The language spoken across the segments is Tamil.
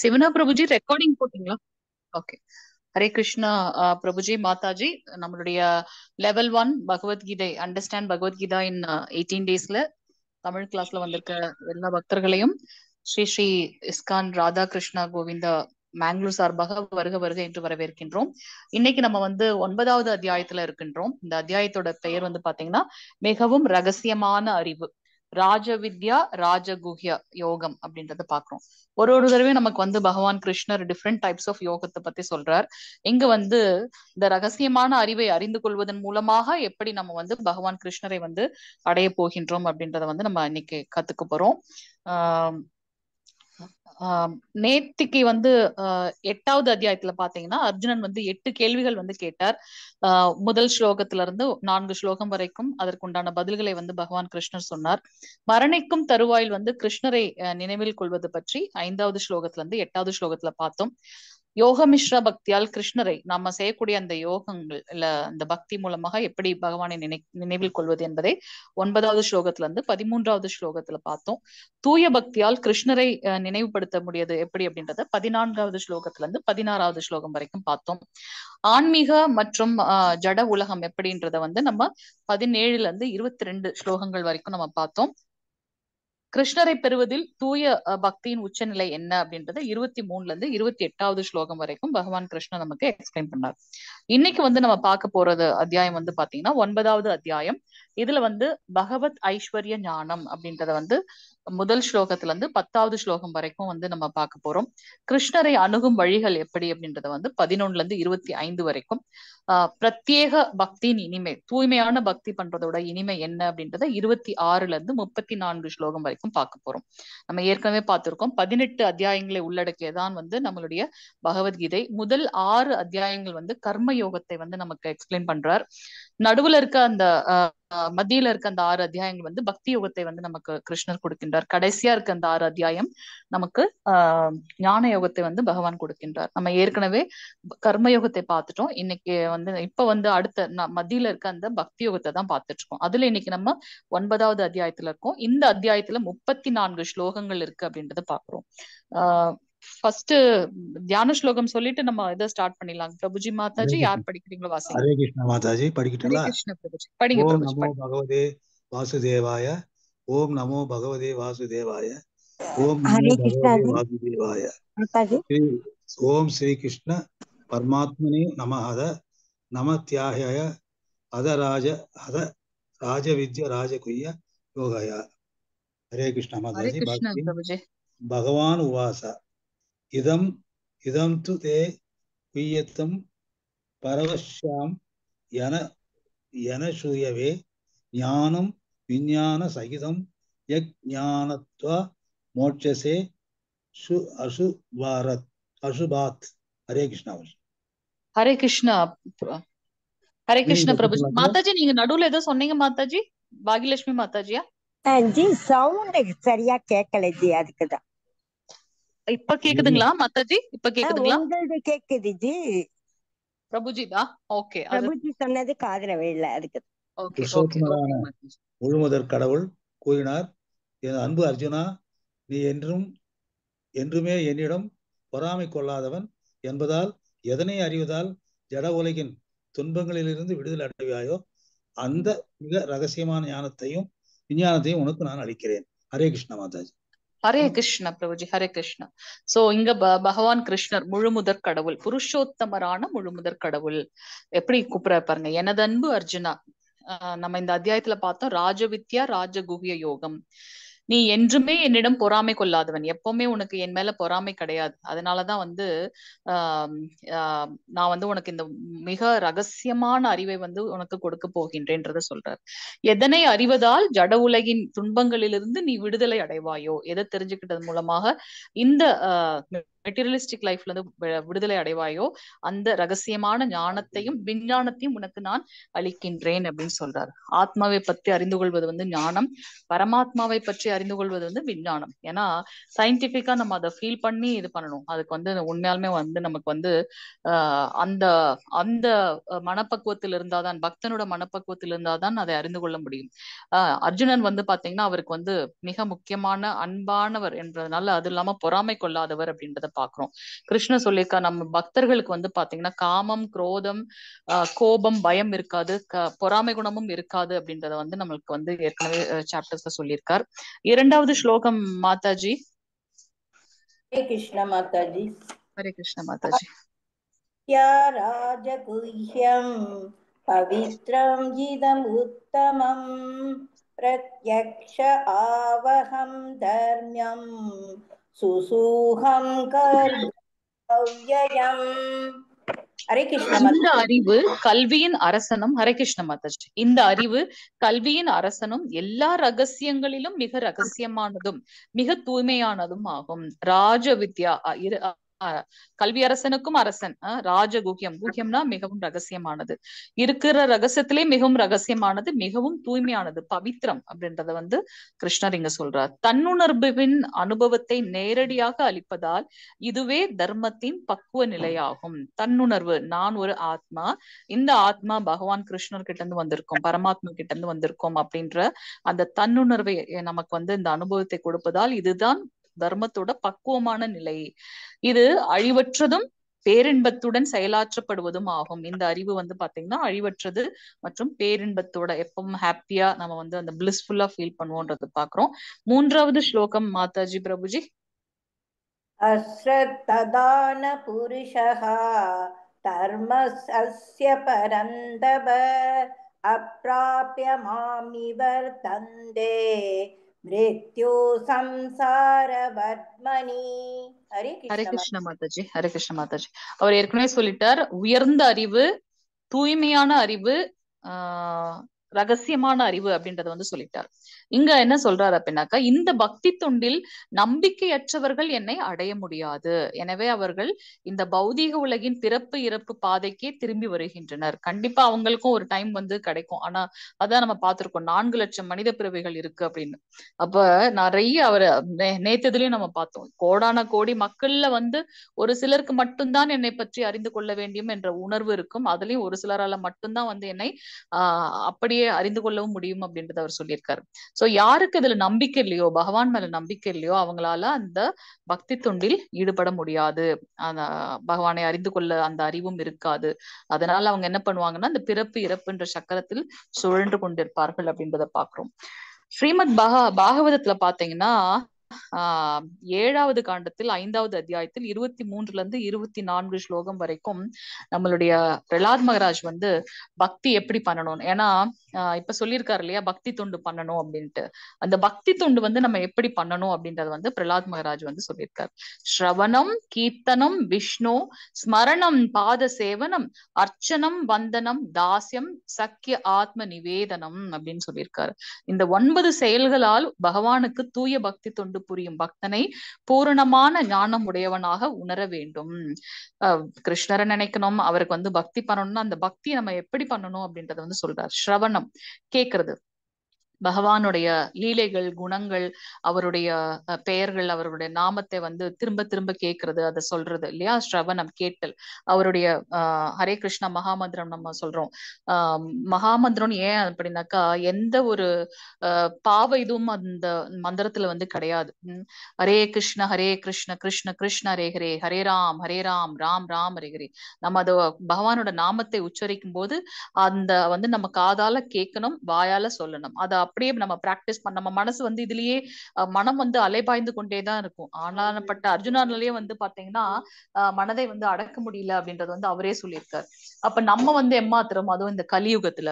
சிவனா பிரபுஜி ரெக்கார்டிங் போட்டீங்களா ஓகே ஹரே கிருஷ்ணா பிரபுஜி மாதாஜி நம்மளுடைய level one Bhagavad Gita understand Bhagavad Gita in eighteen டேஸ்ல தமிழ் கிளாஸ்ல வந்திருக்க எல்லா பக்தர்களையும் ஸ்ரீ ஸ்ரீ இஸ்கான் ராதா கிருஷ்ணா கோவிந்தா மேங்களூர் சார்பாக வருக வருக என்று வரவேற்கின்றோம் இன்னைக்கு நம்ம வந்து ஒன்பதாவது அத்தியாயத்துல இருக்கின்றோம் இந்த அத்தியாயத்தோட பெயர் வந்து பாத்தீங்கன்னா மிகவும் ரகசியமான அறிவு ராஜவித்யா ராஜகுஹ்ய யோகம் அப்படின்றத பாக்குறோம் ஒரு ஒரு தடவையும் நமக்கு வந்து பகவான் கிருஷ்ணர் டிஃப்ரெண்ட் டைப்ஸ் ஆஃப் யோகத்தை பத்தி சொல்றார் இங்க வந்து இந்த ரகசியமான அறிவை அறிந்து கொள்வதன் மூலமாக எப்படி நம்ம வந்து பகவான் கிருஷ்ணரை வந்து அடைய போகின்றோம் அப்படின்றத வந்து நம்ம இன்னைக்கு கத்துக்க போறோம் ஆஹ் நேத்திக்கு வந்து எட்டாவது அத்தியாயத்துல பாத்தீங்கன்னா அர்ஜுனன் வந்து எட்டு கேள்விகள் வந்து கேட்டார் முதல் ஸ்லோகத்துல இருந்து நான்கு ஸ்லோகம் வரைக்கும் அதற்குண்டான பதில்களை வந்து பகவான் கிருஷ்ணர் சொன்னார் மரணிக்கும் தருவாயில் வந்து கிருஷ்ணரை நினைவில் கொள்வது பற்றி ஐந்தாவது ஸ்லோகத்துல இருந்து எட்டாவது ஸ்லோகத்துல பார்த்தோம் யோகமிஸ்ர பக்தியால் கிருஷ்ணரை நாம செய்யக்கூடிய அந்த யோகங்கள் இல்ல அந்த பக்தி மூலமாக எப்படி பகவானை நினை நினைவில் கொள்வது என்பதை ஒன்பதாவது ஸ்லோகத்துல இருந்து பதிமூன்றாவது ஸ்லோகத்துல பார்த்தோம் தூய பக்தியால் கிருஷ்ணரை நினைவுபடுத்த முடியாது எப்படி அப்படின்றத பதினான்காவது ஸ்லோகத்துல இருந்து பதினாறாவது ஸ்லோகம் வரைக்கும் பார்த்தோம் ஆன்மீக மற்றும் ஜட உலகம் எப்படின்றத வந்து நம்ம பதினேழுல இருந்து இருபத்தி ரெண்டு ஸ்லோகங்கள் வரைக்கும் நம்ம பார்த்தோம் கிருஷ்ணரை பெறுவதில் தூய பக்தியின் உச்சநிலை என்ன அப்படின்றத இருபத்தி மூணுல இருந்து இருபத்தி எட்டாவது ஸ்லோகம் வரைக்கும் பகவான் கிருஷ்ணர் நமக்கு எக்ஸ்பிளைன் பண்ணார் இன்னைக்கு வந்து நம்ம பார்க்க போறது அத்தியாயம் வந்து பாத்தீங்கன்னா ஒன்பதாவது அத்தியாயம் இதுல வந்து பகவத் ஐஸ்வர்ய ஞானம் அப்படின்றத வந்து முதல் ஸ்லோகத்துல இருந்து பத்தாவது ஸ்லோகம் வரைக்கும் வந்து நம்ம பார்க்க போறோம் கிருஷ்ணரை அணுகும் வழிகள் எப்படி அப்படின்றத வந்து பதினொன்னுல இருந்து இருபத்தி ஐந்து வரைக்கும் ஆஹ் பிரத்யேக பக்தியின் இனிமை தூய்மையான பக்தி பண்றதோட இனிமை என்ன அப்படின்றத இருபத்தி ஆறுல இருந்து முப்பத்தி நான்கு ஸ்லோகம் வரைக்கும் பார்க்க போறோம் நம்ம ஏற்கனவே பார்த்திருக்கோம் பதினெட்டு அத்தியாயங்களை உள்ளடக்கியதான் வந்து நம்மளுடைய பகவத்கீதை முதல் ஆறு அத்தியாயங்கள் வந்து கர்ம யோகத்தை வந்து நமக்கு எக்ஸ்பிளைன் பண்றார் நடுவுல இருக்க அந்த மத்தியில இருக்க அந்த ஆறு அத்தியாயங்கள் வந்து பக்தி யோகத்தை வந்து நமக்கு கிருஷ்ணர் கொடுக்கின்றார் கடைசியா இருக்க அந்த ஆறு அத்தியாயம் நமக்கு ஆஹ் ஞான யோகத்தை வந்து பகவான் கொடுக்கின்றார் நம்ம ஏற்கனவே கர்ம யோகத்தை பார்த்துட்டோம் இன்னைக்கு வந்து இப்ப வந்து அடுத்த மத்தியில இருக்க அந்த பக்தி யோகத்தை தான் பார்த்துட்டு இருக்கோம் அதுல இன்னைக்கு நம்ம ஒன்பதாவது அத்தியாயத்துல இருக்கோம் இந்த அத்தியாயத்துல முப்பத்தி நான்கு ஸ்லோகங்கள் இருக்கு அப்படின்றத பாக்குறோம் ஆஹ் ஃபர்ஸ்ட் தியான ஸ்லோகம் சொல்லிட்டு நம்ம இதை ஸ்டார்ட் பண்ணிடலாம் பிரபுஜி மாதாஜி யார் படிக்கிறீங்களோ வாசிங்க ஹரே கிருஷ்ண மாதாஜி படிக்கட்டுங்களா கிருஷ்ண பிரபுஜி படிங்க ஓம் நமோ பகவதே வாசுதேவாய ஓம் நமோ பகவதே வாசுதேவாய ஓம் நமோ பகவதே வாசுதேவாய ஓம் ஸ்ரீ கிருஷ்ண பரமாத்மனே நமஹத நமத்யாஹய அதராஜ அத ராஜவித்ய ராஜகுய योगया हरे कृष्ण माता जी भगवान उवास இதம் இதம் து தே உய்யத்தம் பரவஷாம் என என ஞானம் விஞ்ஞான சகிதம் யஜானத்வ மோட்சசே சு அசுபாரத் அசுபாத் ஹரே கிருஷ்ணா ஹரே கிருஷ்ணா ஹரே கிருஷ்ண பிரபு மாதாஜி நீங்க நடுவுல ஏதோ சொன்னீங்க மாதாஜி பாகியலட்சுமி மாதாஜியா ஜி சவுண்ட் சரியா கேட்கல ஜி அதுக்குதான் இப்ப கேக்குதுங்களா மத்தஜி இப்ப கேக்குதுங்களா கேக்குது ஜி தான் ஓகே பிரபுஜி சொன்னது காதல விழல அதுக்கு முழுமுதற் கடவுள் கூறினார் என் அன்பு அர்ஜுனா நீ என்றும் என்றுமே என்னிடம் பொறாமை கொள்ளாதவன் என்பதால் எதனை அறிவதால் ஜட உலகின் துன்பங்களிலிருந்து விடுதலை அடைவாயோ அந்த மிக ரகசியமான ஞானத்தையும் விஞ்ஞானத்தையும் உனக்கு நான் அளிக்கிறேன் ஹரே கிருஷ்ண மாதாஜி ஹரே கிருஷ்ண பிரபுஜி ஹரே கிருஷ்ண சோ இங்க பகவான் கிருஷ்ணர் முழுமுதற் கடவுள் புருஷோத்தமரான முழுமுதற் கடவுள் எப்படி கூப்பிட பாருங்க எனதன்பு அர்ஜுனா நம்ம இந்த அத்தியாயத்துல பார்த்தோம் ராஜவித்யா ராஜகுஹ்ய யோகம் நீ என்றுமே என்னிடம் பொறாமை கொள்ளாதவன் எப்பவுமே உனக்கு என் மேல பொறாமை கிடையாது அதனாலதான் வந்து நான் வந்து உனக்கு இந்த மிக ரகசியமான அறிவை வந்து உனக்கு கொடுக்க போகின்றேன்றத சொல்றார் எதனை அறிவதால் ஜட உலகின் துன்பங்களிலிருந்து நீ விடுதலை அடைவாயோ எதை தெரிஞ்சுக்கிட்டது மூலமாக இந்த மெட்டீரியலிஸ்டிக் லைஃப்ல இருந்து விடுதலை அடைவாயோ அந்த ரகசியமான ஞானத்தையும் விஞ்ஞானத்தையும் உனக்கு நான் அளிக்கின்றேன் அப்படின்னு சொல்றாரு ஆத்மாவை பற்றி அறிந்து கொள்வது வந்து ஞானம் பரமாத்மாவை பற்றி அறிந்து கொள்வது வந்து விஞ்ஞானம் ஏன்னா சயின்டிபிக்கா நம்ம அதை ஃபீல் பண்ணி இது பண்ணணும் அதுக்கு வந்து உண்மையாலுமே வந்து நமக்கு வந்து அந்த அந்த மனப்பக்குவத்தில் இருந்தாதான் பக்தனோட மனப்பக்குவத்தில் இருந்தாதான் அதை அறிந்து கொள்ள முடியும் அர்ஜுனன் வந்து பாத்தீங்கன்னா அவருக்கு வந்து மிக முக்கியமான அன்பானவர் என்றதுனால அது இல்லாம பொறாமை கொள்ளாதவர் அப்படின்றத பாக்குறோம் கிருஷ்ண சொல்லியிருக்கா நம்ம பக்தர்களுக்கு வந்து பாத்தீங்கன்னா காமம் குரோதம் கோபம் பயம் இருக்காது பொறாமை குணமும் இருக்காது அப்படின்றத வந்து நம்மளுக்கு வந்து ஏற்கனவே சாப்டர்ஸ்ல சொல்லியிருக்கார் இரண்டாவது ஸ்லோகம் மாதாஜி ஹரே கிருஷ்ண மாதாஜி ஹரே கிருஷ்ண மாதாஜி ராஜகுஹ்யம் பவித்ரம் இதம் உத்தமம் प्रत्यक्ष आवहं धर्म्यं सुसूहं कर्तव्ययम् இந்த அறிவு கல்வியின் அரசனும் ஹரே கிருஷ்ண மாதாஜி இந்த அறிவு கல்வியின் அரசனும் எல்லா ரகசியங்களிலும் மிக ரகசியமானதும் மிக தூய்மையானதும் ஆகும் ராஜ வித்யா கல்வி அரசனுக்கும் அரசன் ராஜ குகியம் குகியம்னா மிகவும் ரகசியமானது இருக்கிற ரகசியத்திலே மிகவும் ரகசியமானது மிகவும் தூய்மையானது பவித்ரம் அப்படின்றத வந்து கிருஷ்ணர் இங்க சொல்றார் தன்னுணர்வின் அனுபவத்தை நேரடியாக அளிப்பதால் இதுவே தர்மத்தின் பக்குவ நிலையாகும் தன்னுணர்வு நான் ஒரு ஆத்மா இந்த ஆத்மா பகவான் கிருஷ்ணர் கிட்ட இருந்து வந்திருக்கோம் பரமாத்மா கிட்ட இருந்து வந்திருக்கோம் அப்படின்ற அந்த தன்னுணர்வை நமக்கு வந்து இந்த அனுபவத்தை கொடுப்பதால் இதுதான் தர்மத்தோட பக்குவமான நிலை இது அழிவற்றதும் பேரின்பத்துடன் செயலாற்றப்படுவதும் ஆகும் இந்த அறிவு வந்து பாத்தீங்கன்னா அழிவற்றது மற்றும் பேரின்பத்தோட எப்பவும் ஹாப்பியா நம்ம வந்து அந்த பிளிஸ்ஃபுல்லா ஃபீல் பண்ணுவோன்றது பாக்குறோம் மூன்றாவது ஸ்லோகம் மாதாஜி பிரபுஜி அஸ்ரத்ததான புருஷா தர்மஸ்ய பரந்தப அப்பிராபிய மாமிவர் தந்தே મૃત્યુ સંસાર வர்மணி ஹரே கிருஷ்ண மாதாஜி ஹரே கிருஷ்ண மாதாஜி அவர் ஏற்கனவே சொல்லிட்டார் உயர்ந்த அறிவு தூய்மையான அறிவு ரகசியமான அறிவு அப்படின்றத வந்து சொல்லிட்டார் இங்க என்ன சொல்றாரு அப்படின்னாக்கா இந்த பக்தி தொண்டில் நம்பிக்கையற்றவர்கள் என்னை அடைய முடியாது எனவே அவர்கள் இந்த பௌதீக உலகின் பிறப்பு இறப்பு பாதைக்கே திரும்பி வருகின்றனர் கண்டிப்பா அவங்களுக்கும் ஒரு டைம் வந்து கிடைக்கும் ஆனா அதான் நம்ம பார்த்திருக்கோம் நான்கு லட்சம் மனித பிறவைகள் இருக்கு அப்படின்னு அப்ப நிறைய அவர் நேத்ததுலயும் நம்ம பார்த்தோம் கோடான கோடி மக்கள்ல வந்து ஒரு சிலருக்கு மட்டும்தான் என்னை பற்றி அறிந்து கொள்ள வேண்டும் என்ற உணர்வு இருக்கும் அதுலயும் ஒரு சிலரால மட்டும்தான் வந்து என்னை அப்படியே உண்மையை அறிந்து கொள்ளவும் முடியும் அப்படின்றத அவர் சொல்லியிருக்காரு சோ யாருக்கு இதுல நம்பிக்கை இல்லையோ பகவான் மேல நம்பிக்கை இல்லையோ அவங்களால அந்த பக்தி தொண்டில் ஈடுபட முடியாது பகவானை அறிந்து கொள்ள அந்த அறிவும் இருக்காது அதனால அவங்க என்ன பண்ணுவாங்கன்னா அந்த பிறப்பு இறப்புன்ற சக்கரத்தில் சுழன்று கொண்டிருப்பார்கள் அப்படின்றத பாக்குறோம் ஸ்ரீமத் பாக பாகவதத்துல பாத்தீங்கன்னா ஆஹ் ஏழாவது காண்டத்தில் ஐந்தாவது அத்தியாயத்தில் இருபத்தி மூன்றுல இருந்து இருபத்தி நான்கு ஸ்லோகம் வரைக்கும் நம்மளுடைய பிரலாத் மகராஜ் வந்து பக்தி எப்படி பண்ணணும் ஏன்னா இப்ப சொல்லியிருக்காரு இல்லையா பக்தி துண்டு பண்ணணும் அப்படின்ட்டு அந்த பக்தி துண்டு வந்து நம்ம எப்படி பண்ணணும் அப்படின்றது வந்து பிரலாத் மகராஜ் வந்து சொல்லியிருக்காரு ஸ்ரவணம் கீர்த்தனம் விஷ்ணு ஸ்மரணம் பாத சேவனம் அர்ச்சனம் வந்தனம் தாசியம் சக்கிய ஆத்ம நிவேதனம் அப்படின்னு சொல்லியிருக்காரு இந்த ஒன்பது செயல்களால் பகவானுக்கு தூய பக்தி தொண்டு புரியும் பக்தனை பூரணமான ஞானம் உடையவனாக உணர வேண்டும் கிருஷ்ணரை நினைக்கணும் அவருக்கு வந்து பக்தி பண்ணணும்னா அந்த பக்தியை நம்ம எப்படி பண்ணணும் அப்படின்றத வந்து சொல்றாரு ஸ்ரவணம் கேட்கறது பகவானுடைய லீலைகள் குணங்கள் அவருடைய பெயர்கள் அவருடைய நாமத்தை வந்து திரும்ப திரும்ப கேட்கறது அதை சொல்றது இல்லையா ஸ்ரவணம் கேட்டல் அவருடைய ஆஹ் ஹரே கிருஷ்ணா மகாமந்திரம் நம்ம சொல்றோம் ஆஹ் மகாமந்திரம் ஏன் அப்படின்னாக்கா எந்த ஒரு பாவ இதுவும் அந்த மந்திரத்துல வந்து கிடையாது ஹரே கிருஷ்ண ஹரே கிருஷ்ண கிருஷ்ண கிருஷ்ண ஹரே ஹரே ஹரே ராம் ஹரே ராம் ராம் ராம் ஹரே ஹரே நம்ம அதை பகவானோட நாமத்தை உச்சரிக்கும் போது அந்த வந்து நம்ம காதால கேட்கணும் வாயால சொல்லணும் அதை அப்படியே நம்ம பிராக்டிஸ் பண்ண நம்ம மனசு வந்து இதுலயே மனம் வந்து அலைபாய்ந்து கொண்டேதான் இருக்கும் இருக்கும் ஆனாப்பட்ட அர்ஜுனாலயே வந்து பாத்தீங்கன்னா மனதை வந்து அடக்க முடியல அப்படின்றது வந்து அவரே சொல்லியிருக்காரு அப்ப நம்ம வந்து எம்மாத்திரம் அதுவும் இந்த கலியுகத்துல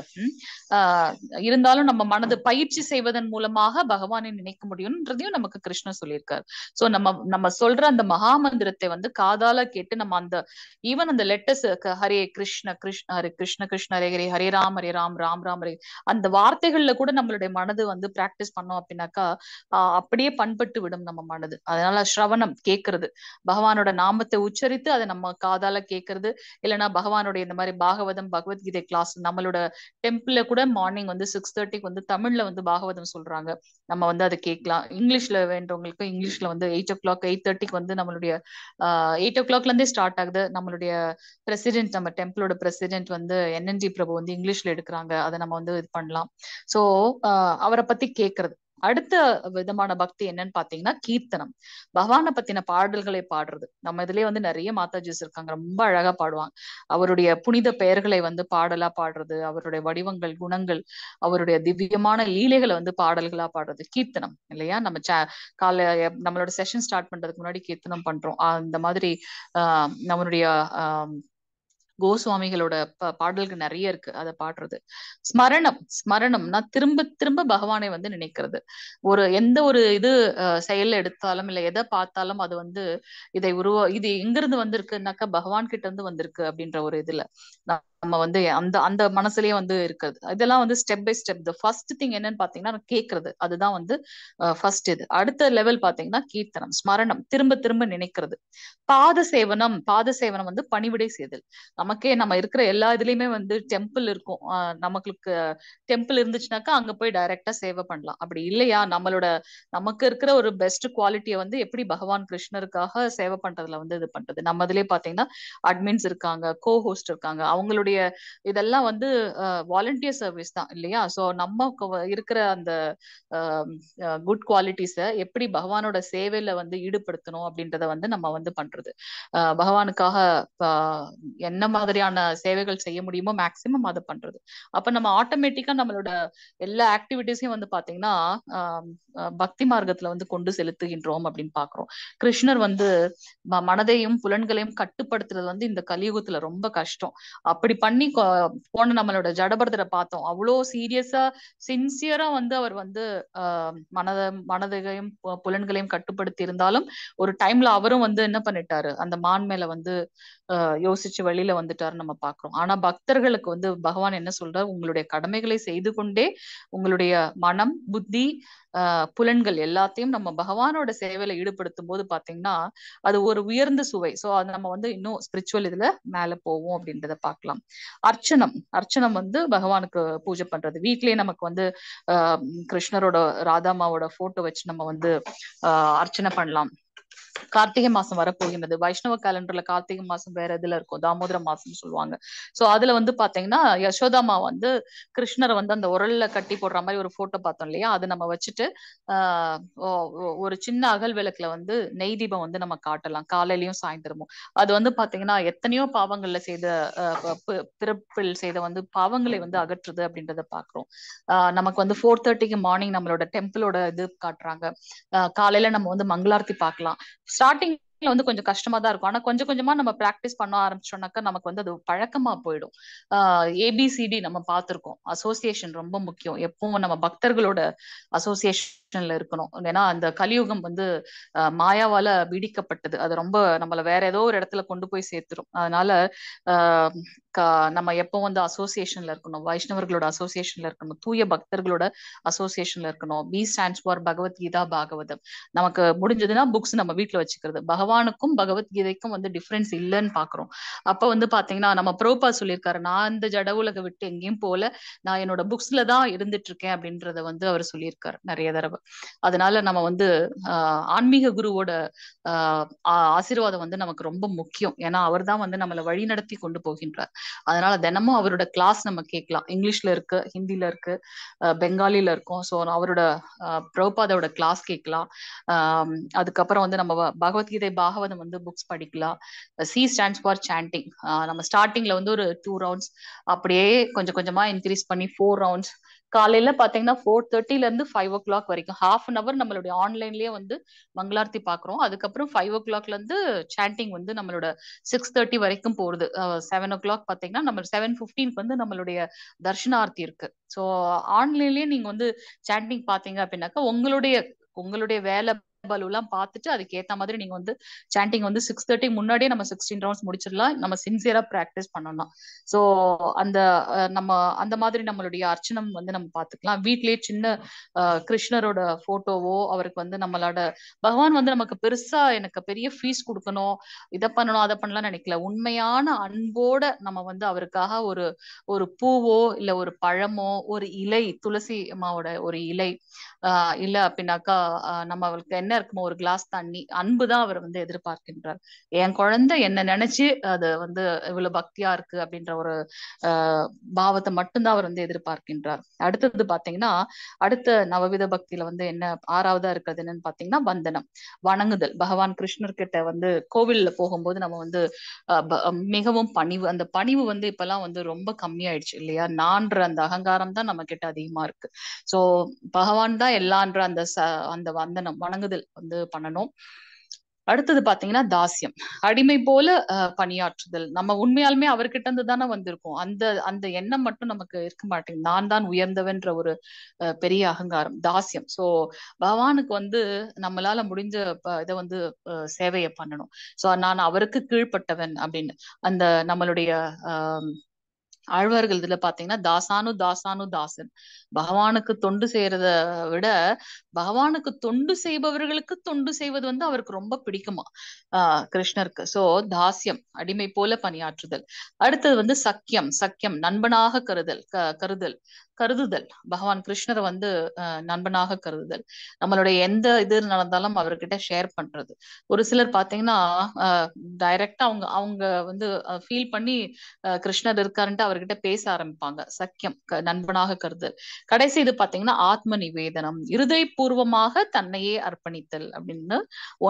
ஆஹ் இருந்தாலும் நம்ம மனது பயிற்சி செய்வதன் மூலமாக பகவானை நினைக்க முடியும்ன்றதையும் நமக்கு கிருஷ்ணன் சொல்லியிருக்காரு சோ நம்ம நம்ம சொல்ற அந்த மகா மந்திரத்தை வந்து காதால கேட்டு நம்ம அந்த ஈவன் அந்த லெட்டர்ஸ் ஹரே கிருஷ்ண கிருஷ்ண ஹரே கிருஷ்ண கிருஷ்ண ஹரே ஹரே ஹரே ராம் ஹரே ராம் ராம் ராம் ஹரே அந்த வார்த்தைகள்ல கூட நம்மளுடைய மனது வந்து பிராக்டிஸ் பண்ணோம் அப்படின்னாக்கா அப்படியே பண்பட்டு விடும் நம்ம மனது அதனால ஸ்ரவணம் கேட்கறது பகவானோட நாமத்தை உச்சரித்து அதை நம்ம காதால கேட்கறது இல்லைன்னா பகவானுடைய இந்த மாதிரி பாகவதம் பகவத்கீதை கிளாஸ் நம்மளோட டெம்பிள்ல கூட மார்னிங் வந்து சிக்ஸ் தேர்ட்டிக்கு வந்து தமிழ்ல வந்து பாகவதம் சொல்றாங்க நம்ம வந்து அதை கேட்கலாம் இங்கிலீஷ்ல வேண்டவங்களுக்கு இங்கிலீஷ்ல வந்து எயிட் ஓ கிளாக் எயிட் தேர்ட்டிக்கு வந்து நம்மளுடைய எயிட் ஓ கிளாக்ல இருந்தே ஸ்டார்ட் ஆகுது நம்மளுடைய பிரசிடென்ட் நம்ம டெம்பிளோட பிரசிடென்ட் வந்து என்என்ஜி பிரபு வந்து இங்கிலீஷ்ல எடுக்கிறாங்க அதை நம்ம வந்து இது பண்ணலாம் சோ அவரை பத்தி கேட்கறது அடுத்த விதமான பக்தி என்னன்னு பாத்தீங்கன்னா கீர்த்தனம் பகவானை பத்தின பாடல்களை பாடுறது நம்ம இதுலயே வந்து நிறைய மாதாஜிஸ் இருக்காங்க ரொம்ப அழகா பாடுவாங்க அவருடைய புனித பெயர்களை வந்து பாடலா பாடுறது அவருடைய வடிவங்கள் குணங்கள் அவருடைய திவ்யமான லீலைகளை வந்து பாடல்களா பாடுறது கீர்த்தனம் இல்லையா நம்ம கால நம்மளோட செஷன் ஸ்டார்ட் பண்றதுக்கு முன்னாடி கீர்த்தனம் பண்றோம் அந்த மாதிரி ஆஹ் நம்மளுடைய ஆஹ் கோஸ்வாமிகளோட பாடல்கள் நிறைய இருக்கு அதை பாடுறது ஸ்மரணம் ஸ்மரணம் நான் திரும்ப திரும்ப பகவானை வந்து நினைக்கிறது ஒரு எந்த ஒரு இது செயல் எடுத்தாலும் இல்லை எதை பார்த்தாலும் அது வந்து இதை உருவா இது எங்கிருந்து வந்திருக்குனாக்கா பகவான் கிட்ட இருந்து வந்திருக்கு அப்படின்ற ஒரு இதுல நான் நம்ம வந்து அந்த அந்த மனசுலயே வந்து இருக்கிறது இதெல்லாம் வந்து step by step the first thing என்னன்னு பாத்தீங்கன்னா கேட்கறது அதுதான் வந்து ஃபர்ஸ்ட் இது அடுத்த லெவல் பாத்தீங்கன்னா கீர்த்தனம் ஸ்மரணம் திரும்ப திரும்ப நினைக்கிறது பாத சேவனம் பாத சேவனம் வந்து பணிவிடை செய்தல் நமக்கே நம்ம இருக்கிற எல்லா இதுலயுமே வந்து டெம்பிள் இருக்கும் நமக்கு டெம்பிள் இருந்துச்சுனாக்கா அங்க போய் டைரக்டா சேவை பண்ணலாம் அப்படி இல்லையா நம்மளோட நமக்கு இருக்கிற ஒரு பெஸ்ட் குவாலிட்டியை வந்து எப்படி பகவான் கிருஷ்ணருக்காக சேவை பண்றதுல வந்து இது பண்றது நம்ம இதுலயே பாத்தீங்கன்னா அட்மின்ஸ் இருக்காங்க கோ ஹோஸ்ட் இருக்காங்க அவங்களுடைய நம்மளுடைய இதெல்லாம் வந்து வாலண்டியர் சர்வீஸ் தான் இல்லையா ஸோ நம்ம இருக்கிற அந்த குட் குவாலிட்டிஸை எப்படி பகவானோட சேவையில வந்து ஈடுபடுத்தணும் அப்படின்றத வந்து நம்ம வந்து பண்றது பகவானுக்காக என்ன மாதிரியான சேவைகள் செய்ய முடியுமோ மேக்சிமம் அதை பண்றது அப்ப நம்ம ஆட்டோமேட்டிக்கா நம்மளோட எல்லா ஆக்டிவிட்டிஸையும் வந்து பாத்தீங்கன்னா பக்தி மார்க்கத்துல வந்து கொண்டு செலுத்துகின்றோம் அப்படின்னு பாக்குறோம் கிருஷ்ணர் வந்து மனதையும் புலன்களையும் கட்டுப்படுத்துறது வந்து இந்த கலியுகத்துல ரொம்ப கஷ்டம் அப்படி பண்ணி போன நம்மளோட ஜடபரதரை பார்த்தோம் அவ்வளோ சீரியஸா சின்சியரா வந்து அவர் வந்து மனத மனதையும் புலன்களையும் கட்டுப்படுத்தி இருந்தாலும் ஒரு டைம்ல அவரும் வந்து என்ன பண்ணிட்டாரு அந்த மான் மேல வந்து யோசிச்சு வழியில வந்துட்டாரு நம்ம பாக்குறோம் ஆனா பக்தர்களுக்கு வந்து பகவான் என்ன சொல்றாரு உங்களுடைய கடமைகளை செய்து கொண்டே உங்களுடைய மனம் புத்தி புலன்கள் எல்லாத்தையும் நம்ம பகவானோட சேவையில ஈடுபடுத்தும் போது பாத்தீங்கன்னா அது ஒரு உயர்ந்த சுவை சோ அது நம்ம வந்து இன்னும் ஸ்பிரிச்சுவல் இதுல மேல போவோம் அப்படின்றத பாக்கலாம் அர்ச்சனம் அர்ச்சனம் வந்து பகவானுக்கு பூஜை பண்றது வீட்லயே நமக்கு வந்து கிருஷ்ணரோட ராதாமாவோட போட்டோ வச்சு நம்ம வந்து அர்ச்சனை பண்ணலாம் கார்த்திகை மாசம் வரப்போகின்றது வைஷ்ணவ கேலண்டர்ல கார்த்திகை மாசம் வேற இதுல இருக்கும் தாமோதர மாசம் சொல்லுவாங்க சோ அதுல வந்து பாத்தீங்கன்னா யசோதாமா வந்து கிருஷ்ணரை வந்து அந்த உரல்ல கட்டி போடுற மாதிரி ஒரு போட்டோ பார்த்தோம் இல்லையா அது நம்ம வச்சுட்டு ஒரு சின்ன அகல் விளக்குல வந்து நெய் தீபம் வந்து நம்ம காட்டலாம் காலையிலயும் சாயந்தரமும் அது வந்து பாத்தீங்கன்னா எத்தனையோ பாவங்கள்ல செய்த பிறப்பில் செய்த வந்து பாவங்களை வந்து அகற்றுது அப்படின்றத பாக்குறோம் நமக்கு வந்து ஃபோர் தேர்ட்டிக்கு மார்னிங் நம்மளோட டெம்பிளோட இது காட்டுறாங்க காலையில நம்ம வந்து மங்களார்த்தி பார்க்கலாம் ஸ்டார்டிங் வந்து கொஞ்சம் கஷ்டமா தான் இருக்கும் ஆனா கொஞ்சம் கொஞ்சமா நம்ம பிராக்டிஸ் பண்ண ஆரம்பிச்சோம்னாக்கா நமக்கு வந்து அது பழக்கமா போயிடும் ஏபிசிடி நம்ம பார்த்திருக்கோம் அசோசியேஷன் ரொம்ப முக்கியம் எப்பவும் நம்ம பக்தர்களோட அசோசியேஷன் பொசிஷன்ல இருக்கணும் ஏன்னா அந்த கலியுகம் வந்து மாயாவால விடிக்கப்பட்டது அது ரொம்ப நம்மள வேற ஏதோ ஒரு இடத்துல கொண்டு போய் சேர்த்துரும் அதனால நம்ம எப்போ வந்து அசோசியேஷன்ல இருக்கணும் வைஷ்ணவர்களோட அசோசியேஷன்ல இருக்கணும் தூய பக்தர்களோட அசோசியேஷன்ல இருக்கணும் B stands for Bhagavad Gita Bhagavatam நமக்கு முடிஞ்சதுன்னா புக்ஸ் நம்ம வீட்டுல வச்சுக்கிறது பகவானுக்கும் பகவத்கீதைக்கும் வந்து டிஃபரன்ஸ் இல்லைன்னு பாக்குறோம் அப்ப வந்து பாத்தீங்கன்னா நம்ம ப்ரோபா சொல்லியிருக்காரு நான் இந்த ஜட உலக விட்டு எங்கேயும் போல நான் என்னோட புக்ஸ்ல தான் இருந்துட்டு இருக்கேன் அப்படின்றத வந்து அவர் சொல்லியிருக்காரு நிறைய தடவை அதனால நம்ம வந்து ஆன்மீக குருவோட ஆசீர்வாதம் வந்து நமக்கு ரொம்ப முக்கியம் ஏன்னா அவர் தான் வந்து நம்மளை வழி நடத்தி கொண்டு போகின்றார் அதனால தினமும் அவரோட கிளாஸ் நம்ம கேட்கலாம் இங்கிலீஷ்ல இருக்கு ஹிந்தில இருக்கு பெங்காலில இருக்கும் ஸோ அவரோட பிரபாதோட கிளாஸ் கேட்கலாம் அதுக்கப்புறம் வந்து நம்ம பகவத்கீதை பாகவதம் வந்து புக்ஸ் படிக்கலாம் சி ஸ்டாண்ட்ஸ் ஃபார் சாண்டிங் நம்ம ஸ்டார்டிங்ல வந்து ஒரு டூ ரவுண்ட்ஸ் அப்படியே கொஞ்சம் கொஞ்சமா இன்க்ரீஸ் பண்ணி ஃபோர் ரவுண்ட்ஸ் காலையில பாத்தீங்கன்னா ஃபோர் தேர்ட்டில இருந்து ஃபைவ் ஓ கிளாக் வரைக்கும் ஹாஃப் அன் அவர் நம்மளுடைய ஆன்லைன்லயே வந்து மங்களார்த்தி பாக்குறோம் அதுக்கப்புறம் ஃபைவ் ஓ கிளாக்ல இருந்து சாண்டிங் வந்து நம்மளோட சிக்ஸ் தேர்ட்டி வரைக்கும் போறது செவன் ஓ கிளாக் பாத்தீங்கன்னா நம்ம செவன் பிப்டீன்க்கு வந்து நம்மளுடைய தர்ஷனார்த்தி இருக்கு ஸோ ஆன்லைன்லயே நீங்க வந்து சாண்டிங் பாத்தீங்க அப்படின்னாக்கா உங்களுடைய உங்களுடைய வேலை எல்லாம் பார்த்துட்டு அதுக்கு ஏத்த மாதிரி நீங்க வந்து சாண்டிங் வந்து சிக்ஸ் தேர்ட்டி முன்னாடியே நம்ம சிக்ஸ்டீன் ரவுண்ட்ஸ் முடிச்சிடலாம் நம்ம சின்சியரா பிராக்டிஸ் பண்ணணும் ஸோ அந்த நம்ம அந்த மாதிரி நம்மளுடைய அர்ச்சனம் வந்து நம்ம பார்த்துக்கலாம் வீட்லயே சின்ன கிருஷ்ணரோட போட்டோவோ அவருக்கு வந்து நம்மளோட பகவான் வந்து நமக்கு பெருசா எனக்கு பெரிய ஃபீஸ் கொடுக்கணும் இதை பண்ணணும் அதை பண்ணலாம் நினைக்கல உண்மையான அன்போட நம்ம வந்து அவருக்காக ஒரு ஒரு பூவோ இல்ல ஒரு பழமோ ஒரு இலை துளசி அம்மாவோட ஒரு இலை ஆஹ் இல்ல அப்படின்னாக்கா நம்ம அவளுக்கு என்ன என்ன இருக்குமோ ஒரு கிளாஸ் தண்ணி அன்பு தான் அவர் வந்து எதிர்பார்க்கின்றார் என் குழந்தை என்ன நினைச்சு அது வந்து இவ்வளவு பக்தியா இருக்கு அப்படின்ற ஒரு பாவத்தை மட்டும்தான் அவர் வந்து எதிர்பார்க்கின்றார் அடுத்தது பாத்தீங்கன்னா அடுத்த நவவித பக்தியில வந்து என்ன ஆறாவதா இருக்கிறது என்னன்னு பாத்தீங்கன்னா வந்தனம் வணங்குதல் பகவான் கிருஷ்ணர்கிட்ட வந்து கோவில்ல போகும்போது நம்ம வந்து மிகவும் பணிவு அந்த பணிவு வந்து இப்பெல்லாம் வந்து ரொம்ப கம்மியாயிடுச்சு இல்லையா நான்ற அந்த அகங்காரம் தான் நம்ம கிட்ட அதிகமா இருக்கு சோ பகவான் தான் எல்லான்ற அந்த அந்த வந்தனம் வணங்குதல் வந்து பண்ணணும் அடுத்தது பாத்தீங்கன்னா தாசியம் அடிமை போல பணியாற்றுதல் நம்ம உண்மையாலுமே அவர்கிட்ட இருந்து தானே வந்திருக்கோம் அந்த அந்த எண்ணம் மட்டும் நமக்கு இருக்க மாட்டேங்குது நான் தான் உயர்ந்தவன்ற ஒரு பெரிய அகங்காரம் தாசியம் சோ பகவானுக்கு வந்து நம்மளால முடிஞ்ச இதை வந்து சேவையை பண்ணணும் சோ நான் அவருக்கு கீழ்ப்பட்டவன் அப்படின்னு அந்த நம்மளுடைய ஆழ்வார்கள் இதுல பாத்தீங்கன்னா தாசானு தாசானு தாசன் பகவானுக்கு தொண்டு செய்யறத விட பகவானுக்கு தொண்டு செய்பவர்களுக்கு தொண்டு செய்வது வந்து அவருக்கு ரொம்ப பிடிக்குமா ஆஹ் கிருஷ்ணருக்கு சோ தாசியம் அடிமை போல பணியாற்றுதல் அடுத்தது வந்து சக்கியம் சக்கியம் நண்பனாக கருதல் கருதல் கருதுதல் பகவான் கிருஷ்ணரை வந்து நண்பனாக கருதுதல் நம்மளுடைய எந்த இது நடந்தாலும் அவர்கிட்ட ஷேர் பண்றது ஒரு சிலர் பாத்தீங்கன்னா டைரக்டா அவங்க அவங்க வந்து ஃபீல் பண்ணி கிருஷ்ணர் இருக்காருன்ட்டு அவர்கிட்ட பேச ஆரம்பிப்பாங்க சக்கியம் நண்பனாக கருதல் கடைசி இது பாத்தீங்கன்னா ஆத்ம நிவேதனம் இருதயபூர்வமாக தன்னையே அர்ப்பணித்தல் அப்படின்னு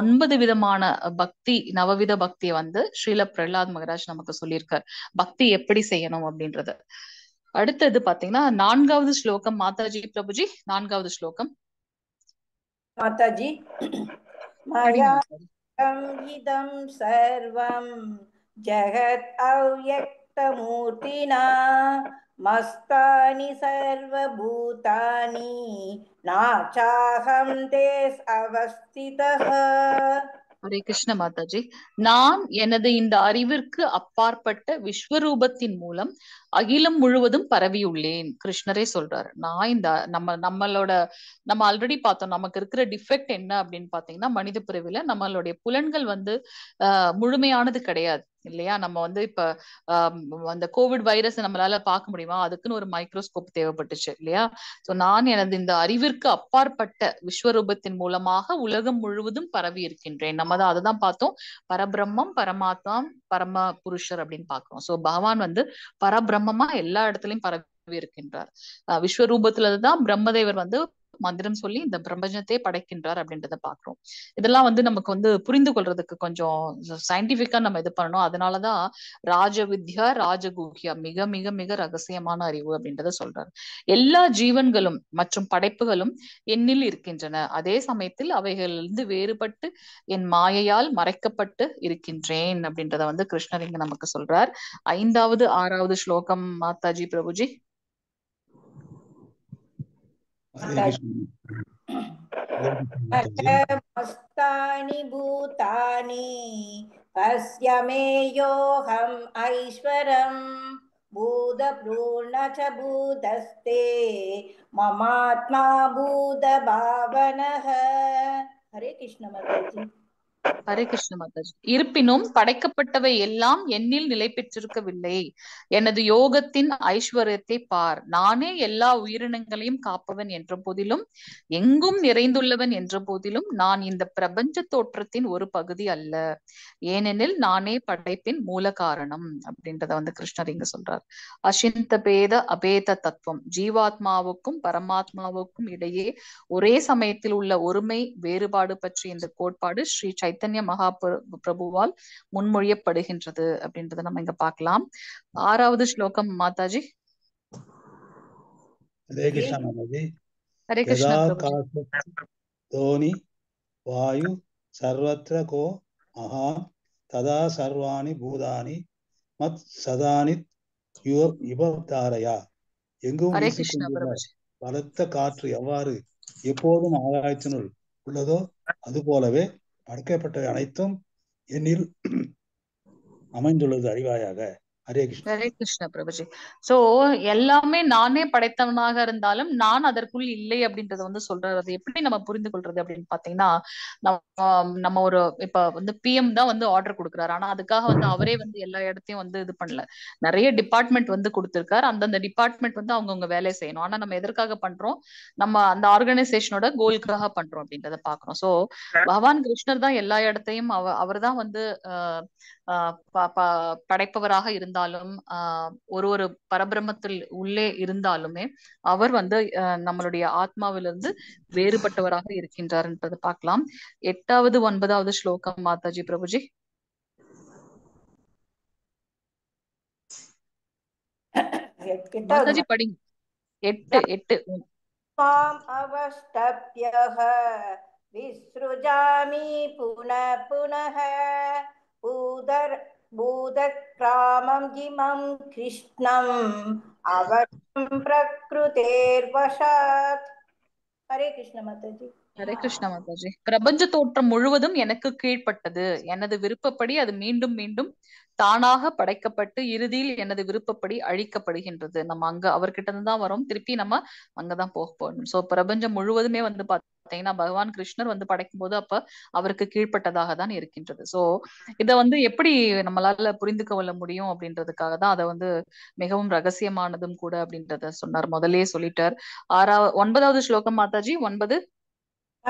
ஒன்பது விதமான பக்தி நவவித பக்தியை வந்து ஸ்ரீல பிரகலாத் மகராஜ் நமக்கு சொல்லியிருக்கார் பக்தி எப்படி செய்யணும் அப்படின்றது அடுத்தது பாத்தீங்கன்னா நான்காவது ஸ்லோகம் மாதாஜி பிரபுஜி நான்காவது ஸ்லோகம் மாதாஜி இதம் சர்வம் ஜெகத் அவ்வக்தமூர்த்தினா மஸ்தானி சர்வபூதானி நாச்சாகம் தேஸ் அவஸ்திதः ஹரே கிருஷ்ண மாதாஜி நான் எனது இந்த அறிவிற்கு அப்பாற்பட்ட விஸ்வரூபத்தின் மூலம் அகிலம் முழுவதும் பரவியுள்ளேன் கிருஷ்ணரே சொல்றாரு நான் இந்த நம்ம நம்மளோட நம்ம ஆல்ரெடி பார்த்தோம் நமக்கு இருக்கிற டிஃபெக்ட் என்ன அப்படின்னு பாத்தீங்கன்னா மனித பிரிவுல நம்மளுடைய புலன்கள் வந்து முழுமையானது கிடையாது இல்லையா நம்ம வந்து இப்ப அந்த கோவிட் வைரஸ் நம்மளால பார்க்க முடியுமா அதுக்குன்னு ஒரு மைக்ரோஸ்கோப் தேவைப்பட்டுச்சு இல்லையா சோ நான் எனது இந்த அறிவிற்கு அப்பாற்பட்ட விஸ்வரூபத்தின் மூலமாக உலகம் முழுவதும் பரவி இருக்கின்றேன் நம்ம தான் அதுதான் பார்த்தோம் பரபிரம்மம் பரமாத்மம் பரம புருஷர் அப்படின்னு பாக்குறோம் சோ பகவான் வந்து பரபிரம்மமா எல்லா இடத்துலயும் பரவி இருக்கின்றார் விஸ்வரூபத்துலதான் பிரம்மதேவர் வந்து மந்திரம் சொல்லி இந்த பிரபஞ்சத்தை படைக்கின்றார் அப்படின்றத பாக்குறோம் இதெல்லாம் வந்து நமக்கு வந்து புரிந்து கொள்றதுக்கு கொஞ்சம் சயின்டிபிக்கா நம்ம இது பண்ணணும் அதனாலதான் ராஜ வித்யா ராஜகுஹியா மிக மிக மிக ரகசியமான அறிவு அப்படின்றத சொல்றார் எல்லா ஜீவன்களும் மற்றும் படைப்புகளும் என்னில் இருக்கின்றன அதே சமயத்தில் அவைகளிலிருந்து வேறுபட்டு என் மாயையால் மறைக்கப்பட்டு இருக்கின்றேன் அப்படின்றத வந்து கிருஷ்ணர் இங்க நமக்கு சொல்றார் ஐந்தாவது ஆறாவது ஸ்லோகம் மாதாஜி பிரபுஜி मस्तानि भूतानि अस्य मेयोऽहम् ऐश्वरम् भूतपूर्ण च भूतस्ते ममात्मा भूतभावनः हरे कृष्ण माता जी ஹரே கிருஷ்ண மாதாஜி இருப்பினும் படைக்கப்பட்டவை எல்லாம் என்னில் நிலை பெற்றிருக்கவில்லை எனது யோகத்தின் ஐஸ்வர்யத்தை பார் நானே எல்லா உயிரினங்களையும் காப்பவன் என்ற போதிலும் எங்கும் நிறைந்துள்ளவன் என்ற போதிலும் நான் இந்த பிரபஞ்ச தோற்றத்தின் ஒரு பகுதி அல்ல ஏனெனில் நானே படைப்பின் மூல காரணம் அப்படின்றத வந்து கிருஷ்ணர் இங்க சொல்றார் அசிந்த பேத அபேத தத்துவம் ஜீவாத்மாவுக்கும் பரமாத்மாவுக்கும் இடையே ஒரே சமயத்தில் உள்ள ஒருமை வேறுபாடு பற்றிய இந்த கோட்பாடு ஸ்ரீ சை சைத்தன்ய மகா பிரபுவால் முன்மொழியப்படுகின்றது அப்படின்றத நம்ம இங்க பார்க்கலாம் ஆறாவது ஸ்லோகம் மாதாஜி ஹரே கிருஷ்ணா வாயு கோ ததா சர்வாணி பூதானி மத் சதானி யுவதாரையா எங்கும் பலத்த காற்று எவ்வாறு எப்போதும் ஆராய்ச்சினுள் உள்ளதோ அது போலவே படைக்கப்பட்டவை அனைத்தும் என்னில் அமைந்துள்ளது அறிவாயாக ஹரே கிருஷ்ணா ஹரே கிருஷ்ணா பிரபுஜி சோ எல்லாமே நானே படைத்தவனாக இருந்தாலும் நான் அதற்குள் இல்லை அப்படின்றத வந்து சொல்றது எப்படி நம்ம புரிந்து கொள்றது அப்படின்னு பாத்தீங்கன்னா நம்ம நம்ம ஒரு இப்ப வந்து பிஎம் தான் வந்து ஆர்டர் கொடுக்குறாரு ஆனா அதுக்காக வந்து அவரே வந்து எல்லா இடத்தையும் வந்து இது பண்ணல நிறைய டிபார்ட்மெண்ட் வந்து கொடுத்திருக்காரு அந்தந்த டிபார்ட்மெண்ட் வந்து அவங்கவுங்க வேலையை செய்யணும் ஆனா நம்ம எதற்காக பண்றோம் நம்ம அந்த ஆர்கனைசேஷனோட கோல்காக பண்றோம் அப்படின்றத பாக்குறோம் சோ பகவான் கிருஷ்ணர் தான் எல்லா இடத்தையும் அவர் தான் வந்து படைப்பவராக இருந்தாலும் ஆஹ் ஒரு ஒரு பரபிரமத்தில் உள்ளே இருந்தாலுமே அவர் வந்து நம்மளுடைய ஆத்மாவிலிருந்து வேறுபட்டவராக இருக்கின்றார்ன்றது பார்க்கலாம் எட்டாவது ஒன்பதாவது ஸ்லோகம் மாதாஜி பிரபுஜி மாதாஜி படிங்க எட்டு எட்டு மாம் விஸ்ருஜாமி புன புனக பூதர் பூதக்ராமம் இமம் கிருஷ்ணம் அவசம் பிரகிருதேர்வசாத் ஹரே கிருஷ்ண மாதாஜி ஹரே கிருஷ்ண மாதாஜி பிரபஞ்ச தோற்றம் முழுவதும் எனக்கு கீழ்ப்பட்டது எனது விருப்பப்படி அது மீண்டும் மீண்டும் தானாக படைக்கப்பட்டு இறுதியில் எனது விருப்பப்படி அழிக்கப்படுகின்றது நம்ம அங்க அவர்கிட்ட இருந்து தான் வரோம் திருப்பி நம்ம அங்கதான் போக போகணும் சோ பிரபஞ்சம் முழுவதுமே வந்து பார்த்தீங்கன்னா பகவான் கிருஷ்ணர் வந்து படைக்கும் போது அப்ப அவருக்கு கீழ்பட்டதாக தான் இருக்கின்றது சோ இத வந்து எப்படி நம்மளால புரிந்து கொள்ள முடியும் அப்படின்றதுக்காக தான் அதை வந்து மிகவும் ரகசியமானதும் கூட அப்படின்றத சொன்னார் முதலே சொல்லிட்டார் ஆறாவது ஒன்பதாவது ஸ்லோகம் மாதாஜி ஒன்பது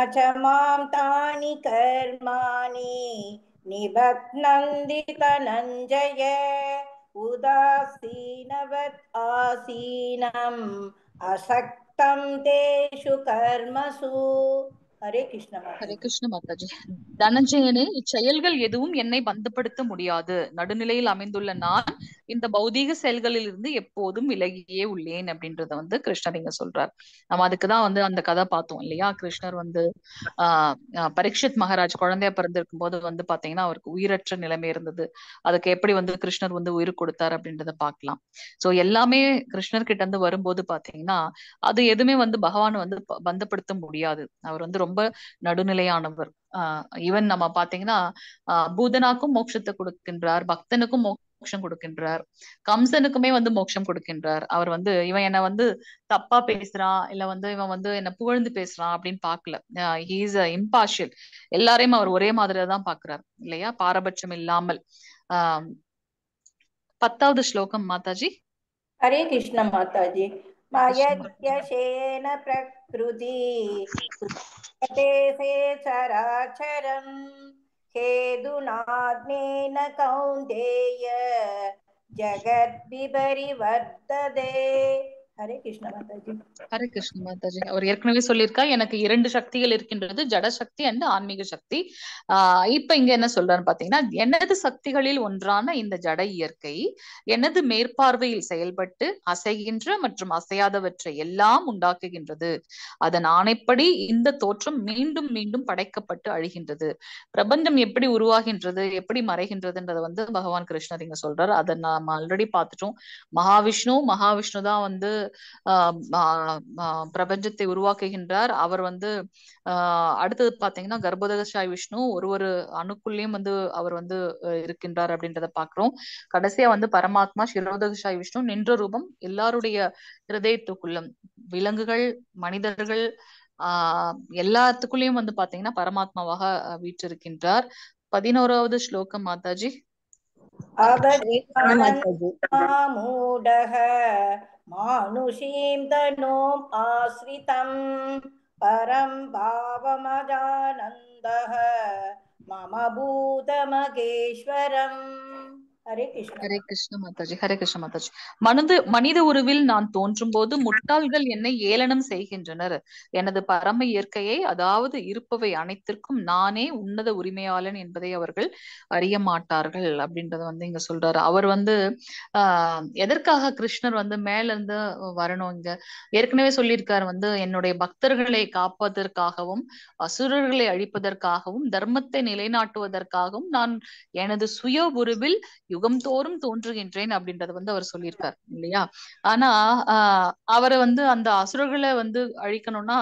அச்சமாம் தானி கர்மாணி நிபத்னந்தி தனஞ்சய உதாசீனவத் ஆசீனம் அசக்தி प्रवृत्तं तेषु कर्मसु ஹரே ஹரே கிருஷ்ண மாதாஜி தனஞ்சயனே இச்செயல்கள் எதுவும் என்னை பந்தப்படுத்த முடியாது நடுநிலையில் அமைந்துள்ள நான் இந்த பௌதீக செயல்களில் இருந்து எப்போதும் விலகியே உள்ளேன் அப்படின்றத வந்து கிருஷ்ணர் இங்க சொல்றார் நம்ம அதுக்குதான் வந்து அந்த கதை பார்த்தோம் இல்லையா கிருஷ்ணர் வந்து ஆஹ் பரீட்சித் மகாராஜ் குழந்தையா பிறந்திருக்கும் போது வந்து பாத்தீங்கன்னா அவருக்கு உயிரற்ற நிலைமை இருந்தது அதுக்கு எப்படி வந்து கிருஷ்ணர் வந்து உயிர் கொடுத்தார் அப்படின்றத பாக்கலாம் சோ எல்லாமே கிருஷ்ணர் கிட்ட இருந்து வரும்போது பாத்தீங்கன்னா அது எதுவுமே வந்து பகவான் வந்து பந்தப்படுத்த முடியாது அவர் வந்து ரொம்ப ரொம்ப நடுநிலையானவர் ஆஹ் ஈவன் நம்ம பாத்தீங்கன்னா பூதனாக்கும் மோட்சத்தை கொடுக்கின்றார் பக்தனுக்கும் மோட்சம் கொடுக்கின்றார் கம்சனுக்குமே வந்து மோட்சம் கொடுக்கின்றார் அவர் வந்து இவன் என்ன வந்து தப்பா பேசுறான் இல்ல வந்து இவன் வந்து என்ன புகழ்ந்து பேசுறான் அப்படின்னு பாக்கல ஹீஸ் இம்பார்ஷியல் எல்லாரையும் அவர் ஒரே மாதிரிதான் தான் பாக்குறாரு இல்லையா பாரபட்சம் இல்லாமல் ஆஹ் பத்தாவது ஸ்லோகம் மாதாஜி ஹரே கிருஷ்ண மாதாஜி मयज्ञशेन प्रकृति से चराचरं हेदुनाग्नेन कौन्तेय जगद्विपरिवर्तते ஹரே கிருஷ்ண மாதாஜி ஹரே கிருஷ்ண மாதாஜி அவர் ஏற்கனவே சொல்லியிருக்கா எனக்கு இரண்டு சக்திகள் இருக்கின்றது ஜட சக்தி அண்ட் ஆன்மீக சக்தி ஆஹ் இப்ப இங்க என்ன சொல்றாரு பாத்தீங்கன்னா எனது சக்திகளில் ஒன்றான இந்த ஜட இயற்கை எனது மேற்பார்வையில் செயல்பட்டு அசைகின்ற மற்றும் அசையாதவற்றை எல்லாம் உண்டாக்குகின்றது அதன் ஆணைப்படி இந்த தோற்றம் மீண்டும் மீண்டும் படைக்கப்பட்டு அழிகின்றது பிரபஞ்சம் எப்படி உருவாகின்றது எப்படி மறைகின்றதுன்றத வந்து பகவான் கிருஷ்ணர் இங்க சொல்றாரு அதை நாம ஆல்ரெடி பார்த்துட்டோம் மகாவிஷ்ணு மகாவிஷ்ணு தான் வந்து பிரபஞ்சத்தை உருவாக்குகின்றார் அவர் வந்து அடுத்தது பாத்தீங்கன்னா கர்ப்பதகசாய் விஷ்ணு ஒரு ஒரு அணுக்குள்ளேயும் வந்து அவர் வந்து இருக்கின்றார் அப்படின்றத பாக்குறோம் கடைசியா வந்து பரமாத்மா சிரோதகசாய் விஷ்ணு நின்ற ரூபம் எல்லாருடைய ஹிருதயத்துக்குள்ளும் விலங்குகள் மனிதர்கள் ஆஹ் எல்லாத்துக்குள்ளயும் வந்து பாத்தீங்கன்னா பரமாத்மாவாக வீற்றிருக்கின்றார் பதினோராவது ஸ்லோகம் மாதாஜி मानुषीं तनोम् आश्रितं परं भावमजानन्दः मम भूतमगेश्वरम् ஹரே கிருஷ்ண மாதாஜி ஹரே கிருஷ்ண மாதாஜி மனது மனித உருவில் நான் தோன்றும் போது முட்டாள்கள் என்னை ஏளனம் செய்கின்றனர் எனது பரம இயற்கையை அதாவது இருப்பவை அனைத்திற்கும் நானே உன்னத உரிமையாளன் என்பதை அவர்கள் அறிய மாட்டார்கள் அப்படின்றத வந்து இங்க சொல்றாரு அவர் வந்து ஆஹ் எதற்காக கிருஷ்ணர் வந்து மேல இருந்து வரணும் இங்க ஏற்கனவே சொல்லியிருக்காரு வந்து என்னுடைய பக்தர்களை காப்பதற்காகவும் அசுரர்களை அழிப்பதற்காகவும் தர்மத்தை நிலைநாட்டுவதற்காகவும் நான் எனது சுய உருவில் யுகம் தோறும் தோன்றுகின்றேன் அப்படின்றத வந்து அவர் சொல்லியிருக்காரு இல்லையா ஆனா ஆஹ் அவரை வந்து அந்த அசுரர்களை வந்து அழிக்கணும்னா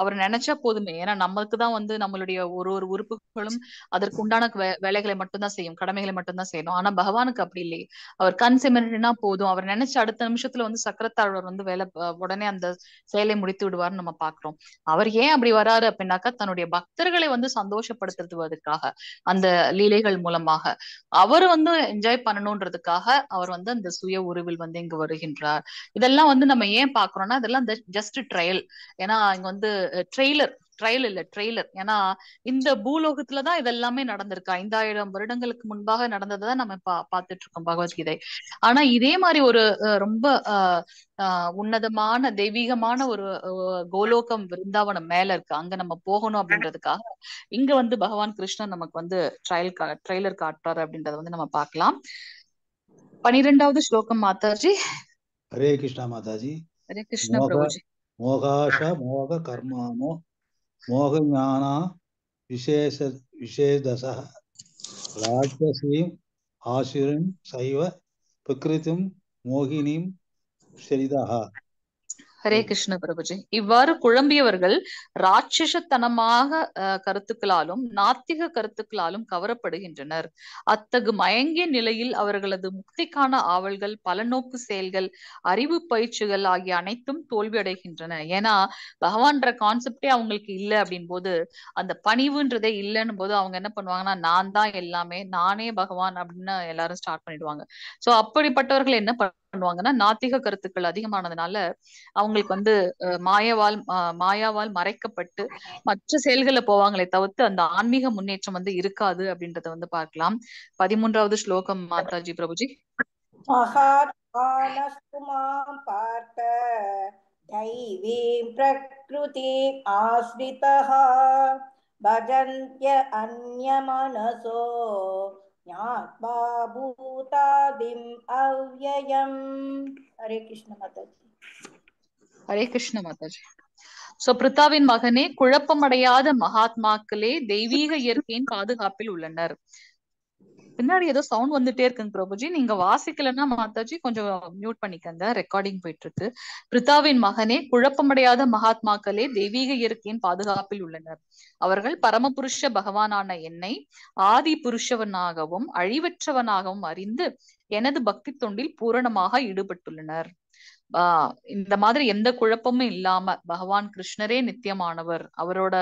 அவர் நினைச்சா போதுமே ஏன்னா நமக்கு தான் வந்து நம்மளுடைய ஒரு ஒரு உறுப்புகளும் அதற்கு உண்டான வேலைகளை மட்டும்தான் செய்யும் கடமைகளை மட்டும்தான் செய்யணும் ஆனா பகவானுக்கு அப்படி இல்லையே அவர் கண் சிமரினா போதும் அவர் நினைச்ச அடுத்த நிமிஷத்துல வந்து சக்கரத்தாழ்வர் வந்து வேலை உடனே அந்த செயலை முடித்து விடுவார்னு நம்ம பாக்குறோம் அவர் ஏன் அப்படி வராரு அப்படின்னாக்கா தன்னுடைய பக்தர்களை வந்து சந்தோஷப்படுத்துவதற்காக அந்த லீலைகள் மூலமாக அவர் வந்து என்ஜாய் பண்ணணும்ன்றதுக்காக அவர் வந்து அந்த சுய உருவில் வந்து இங்கு வருகின்றார் இதெல்லாம் வந்து நம்ம ஏன் பாக்குறோம்னா இதெல்லாம் ஜஸ்ட் ட்ரையல் ஏன்னா இங்க வந்து ட்ரெய்லர் ட்ரையல் இல்ல ட்ரெய்லர் ஏன்னா இந்த பூலோகத்துலதான் இதெல்லாமே நடந்திருக்கா ஐந்தாயிரம் வருடங்களுக்கு முன்பாக நடந்ததுதான் நம்ம பா பார்த்துட்டு இருக்கோம் பகவத்கீதை ஆனா இதே மாதிரி ஒரு ரொம்ப உன்னதமான தெய்வீகமான ஒரு கோலோகம் விருந்தாவனம் மேல இருக்கு அங்க நம்ம போகணும் அப்படின்றதுக்காக இங்க வந்து பகவான் கிருஷ்ணன் நமக்கு வந்து ட்ரையல் ட்ரெய்லர் காட்டுறாரு அப்படின்றத வந்து நம்ம பார்க்கலாம் பனிரெண்டாவது ஸ்லோகம் மாதாஜி ஹரே கிருஷ்ணா மாதாஜி ஹரே கிருஷ்ணா பிரபுஜி மோகாஷ மோக கர்மானோ மோக ஞானா விசேஷ விசேஷ ராட்சசீம் ஆசுரன் சைவ பிரகிருதிம் மோகினியும் சரிதா ஹரே கிருஷ்ண பிரபுஜி இவ்வாறு குழம்பியவர்கள் ராட்சசத்தனமாக கருத்துக்களாலும் நாத்திக கருத்துக்களாலும் கவரப்படுகின்றனர் அத்தகு மயங்கிய நிலையில் அவர்களது முக்திக்கான ஆவல்கள் பல நோக்கு செயல்கள் அறிவு பயிற்சிகள் ஆகிய அனைத்தும் தோல்வியடைகின்றன ஏன்னா பகவான்ற கான்செப்டே அவங்களுக்கு இல்லை அப்படின் போது அந்த பணிவுன்றதே இல்லைன்னு போது அவங்க என்ன பண்ணுவாங்கன்னா நான் தான் எல்லாமே நானே பகவான் அப்படின்னு எல்லாரும் ஸ்டார்ட் பண்ணிடுவாங்க சோ அப்படிப்பட்டவர்கள் என்ன பண்ணுவாங்கன்னா நாத்திக கருத்துக்கள் அதிகமானதுனால அவங்களுக்கு வந்து மாயவால் மாயாவால் மறைக்கப்பட்டு மற்ற செயல்களை போவாங்களே தவிர்த்து அந்த ஆன்மீக முன்னேற்றம் வந்து இருக்காது அப்படின்றத வந்து பார்க்கலாம் பதிமூன்றாவது ஸ்லோகம் மாதாஜி பிரபுஜி பார்த்த दैवीं प्रकृतिम् आश्रितः भजन्त्य अन्यमनसो ज्ञात्वा भूतादिम् अव्ययम् हरे कृष्ण ஹரே கிருஷ்ண மாதாஜி சோ பிரித்தாவின் மகனே குழப்பமடையாத மகாத்மாக்களே தெய்வீக இயற்கையின் பாதுகாப்பில் உள்ளனர் பின்னாடி ஏதோ சவுண்ட் வந்துட்டே இருக்குங்க பிரபுஜி நீங்க வாசிக்கலன்னா மாதாஜி கொஞ்சம் மியூட் பண்ணிக்கங்க ரெக்கார்டிங் போயிட்டு இருக்கு பிரிதாவின் மகனே குழப்பமடையாத மகாத்மாக்களே தெய்வீக இயற்கையின் பாதுகாப்பில் உள்ளனர் அவர்கள் பரமபுருஷ பகவானான என்னை ஆதி புருஷவனாகவும் அழிவற்றவனாகவும் அறிந்து எனது பக்தி தொண்டில் பூரணமாக ஈடுபட்டுள்ளனர் ஆஹ் இந்த மாதிரி எந்த குழப்பமும் இல்லாம பகவான் கிருஷ்ணரே நித்தியமானவர் அவரோட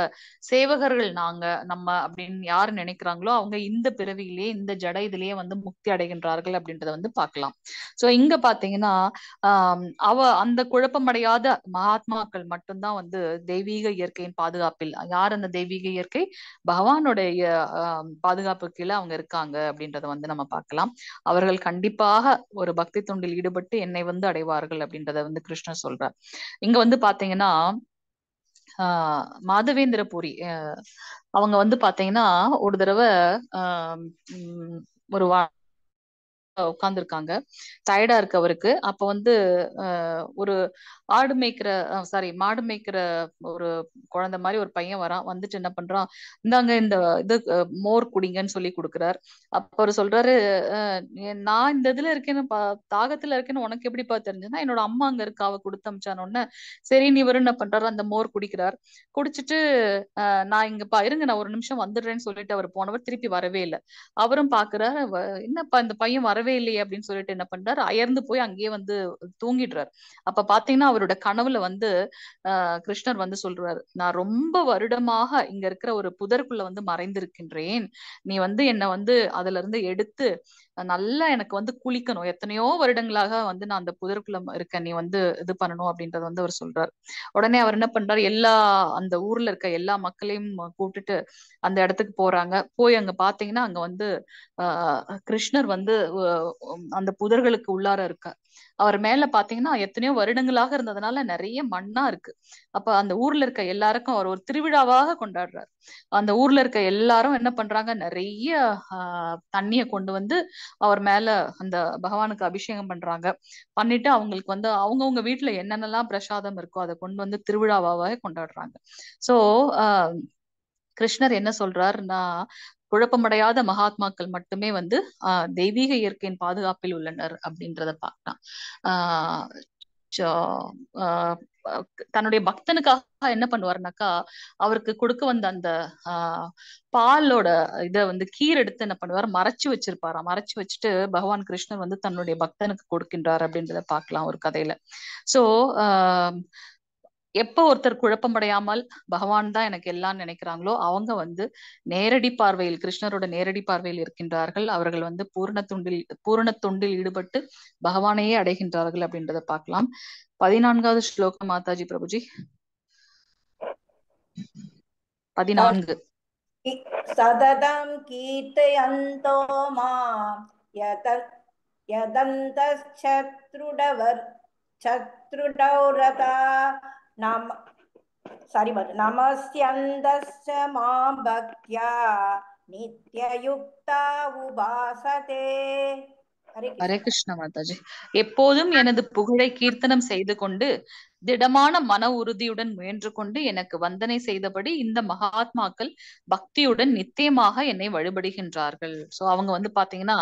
சேவகர்கள் நாங்க நம்ம அப்படின்னு யாரு நினைக்கிறாங்களோ அவங்க இந்த பிறவியிலேயே இந்த ஜட இதுலயே வந்து முக்தி அடைகின்றார்கள் அப்படின்றத வந்து பார்க்கலாம் சோ இங்க பாத்தீங்கன்னா ஆஹ் அவ அந்த குழப்பமடையாத மகாத்மாக்கள் மட்டும்தான் வந்து தெய்வீக இயற்கையின் பாதுகாப்பில் யார் அந்த தெய்வீக இயற்கை பகவானுடைய பாதுகாப்பு கீழே அவங்க இருக்காங்க அப்படின்றத வந்து நம்ம பார்க்கலாம் அவர்கள் கண்டிப்பாக ஒரு பக்தி தொண்டில் ஈடுபட்டு என்னை வந்து அடைவார்கள் அப்படின்னு அப்படின்றத வந்து கிருஷ்ணர் சொல்றார் இங்க வந்து பாத்தீங்கன்னா ஆஹ் மாதவேந்திரபுரி அவங்க வந்து பாத்தீங்கன்னா ஒரு தடவை ஆஹ் ஒரு உட்காந்துருக்காங்க டயர்டா இருக்கு அவருக்கு அப்ப வந்து ஒரு ஆடு மேய்க்கிற சாரி மாடு மேய்க்கிற ஒரு குழந்தை மாதிரி ஒரு பையன் வரான் வந்துட்டு என்ன பண்றான் இந்தாங்க இந்த இது மோர் குடிங்கன்னு சொல்லி கொடுக்குறார் அப்ப அவர் சொல்றாரு நான் இந்த இதுல இருக்கேன்னு தாகத்துல இருக்கேன்னு உனக்கு எப்படிப்பா தெரிஞ்சுன்னா என்னோட அம்மா அங்க இருக்கு அவ கொடுத்து அமிச்சானோடனே சரி நீ என்ன பண்றாரு அந்த மோர் குடிக்கிறார் குடிச்சிட்டு நான் பா இருங்க நான் ஒரு நிமிஷம் வந்துடுறேன்னு சொல்லிட்டு அவர் போனவர் திருப்பி வரவே இல்லை அவரும் பாக்குறாரு என்னப்பா இந்த பையன் வரவே இல்லையே அப்படின்னு சொல்லிட்டு என்ன பண்றாரு அயர்ந்து போய் அங்கேயே வந்து தூங்கிடுறாரு அப்ப பாத்தீங்கன்னா அவரோட கனவுல வந்து கிருஷ்ணர் வந்து சொல்றாரு நான் ரொம்ப வருடமாக இங்க இருக்கிற ஒரு புதற்குள்ள வந்து மறைந்திருக்கின்றேன் நீ வந்து என்ன வந்து அதுல இருந்து எடுத்து நல்லா எனக்கு வந்து குளிக்கணும் எத்தனையோ வருடங்களாக வந்து நான் அந்த புதற்குள்ள இருக்கேன் நீ வந்து இது பண்ணணும் அப்படின்றத வந்து அவர் சொல்றாரு உடனே அவர் என்ன பண்றாரு எல்லா அந்த ஊர்ல இருக்க எல்லா மக்களையும் கூப்பிட்டுட்டு அந்த இடத்துக்கு போறாங்க போய் அங்க பாத்தீங்கன்னா அங்க வந்து கிருஷ்ணர் வந்து அந்த புதர்களுக்கு உள்ளார இருக்க அவர் மேல பாத்தீங்கன்னா எத்தனையோ வருடங்களாக இருந்ததுனால நிறைய மண்ணா இருக்கு அப்ப அந்த ஊர்ல இருக்க எல்லாருக்கும் அவர் ஒரு திருவிழாவாக கொண்டாடுறாரு அந்த ஊர்ல இருக்க எல்லாரும் என்ன பண்றாங்க நிறைய தண்ணிய கொண்டு வந்து அவர் மேல அந்த பகவானுக்கு அபிஷேகம் பண்றாங்க பண்ணிட்டு அவங்களுக்கு வந்து அவங்கவுங்க வீட்டுல என்னென்னலாம் பிரசாதம் இருக்கோ அதை கொண்டு வந்து திருவிழாவாக கொண்டாடுறாங்க சோ கிருஷ்ணர் என்ன சொல்றாருன்னா குழப்பமடையாத மகாத்மாக்கள் மட்டுமே வந்து ஆஹ் தெய்வீக இயற்கையின் பாதுகாப்பில் உள்ளனர் அப்படின்றத பார்க்கலாம் ஆஹ் தன்னுடைய பக்தனுக்காக என்ன பண்ணுவாருனாக்கா அவருக்கு கொடுக்க வந்த அந்த ஆஹ் பாலோட இதை வந்து கீர் எடுத்து என்ன பண்ணுவார் மறைச்சு வச்சிருப்பாரா மறைச்சு வச்சுட்டு பகவான் கிருஷ்ணர் வந்து தன்னுடைய பக்தனுக்கு கொடுக்கின்றார் அப்படின்றத பார்க்கலாம் ஒரு கதையில சோ ஆஹ் எப்ப ஒருத்தர் குழப்பமடையாமல் பகவான் தான் எனக்கு எல்லாம் நினைக்கிறாங்களோ அவங்க வந்து நேரடி பார்வையில் கிருஷ்ணரோட நேரடி பார்வையில் இருக்கின்றார்கள் அவர்கள் வந்து பூர்ண துண்டில் பூர்ண துண்டில் ஈடுபட்டு பகவானையே அடைகின்றார்கள் அப்படின்றத பார்க்கலாம் பதினான்காவது ஸ்லோகம் மாதாஜி பிரபுஜி பதினான்கு சததம் கீர்த்தயந்தோ மாம் यदन्तश्चत्रुडवर् चत्रुडौ நாம சாரி நமஸ்யந்தஸ்ய மாம் பக்தியா நித்யயுக்தா உபாசதே ஹரே கிருஷ்ண மாதாஜி எப்போதும் எனது புகழை கீர்த்தனம் செய்து கொண்டு திடமான மன உறுதியுடன் முயன்று கொண்டு எனக்கு வந்தனை செய்தபடி இந்த மகாத்மாக்கள் பக்தியுடன் நித்தியமாக என்னை வழிபடுகின்றார்கள் சோ அவங்க வந்து பாத்தீங்கன்னா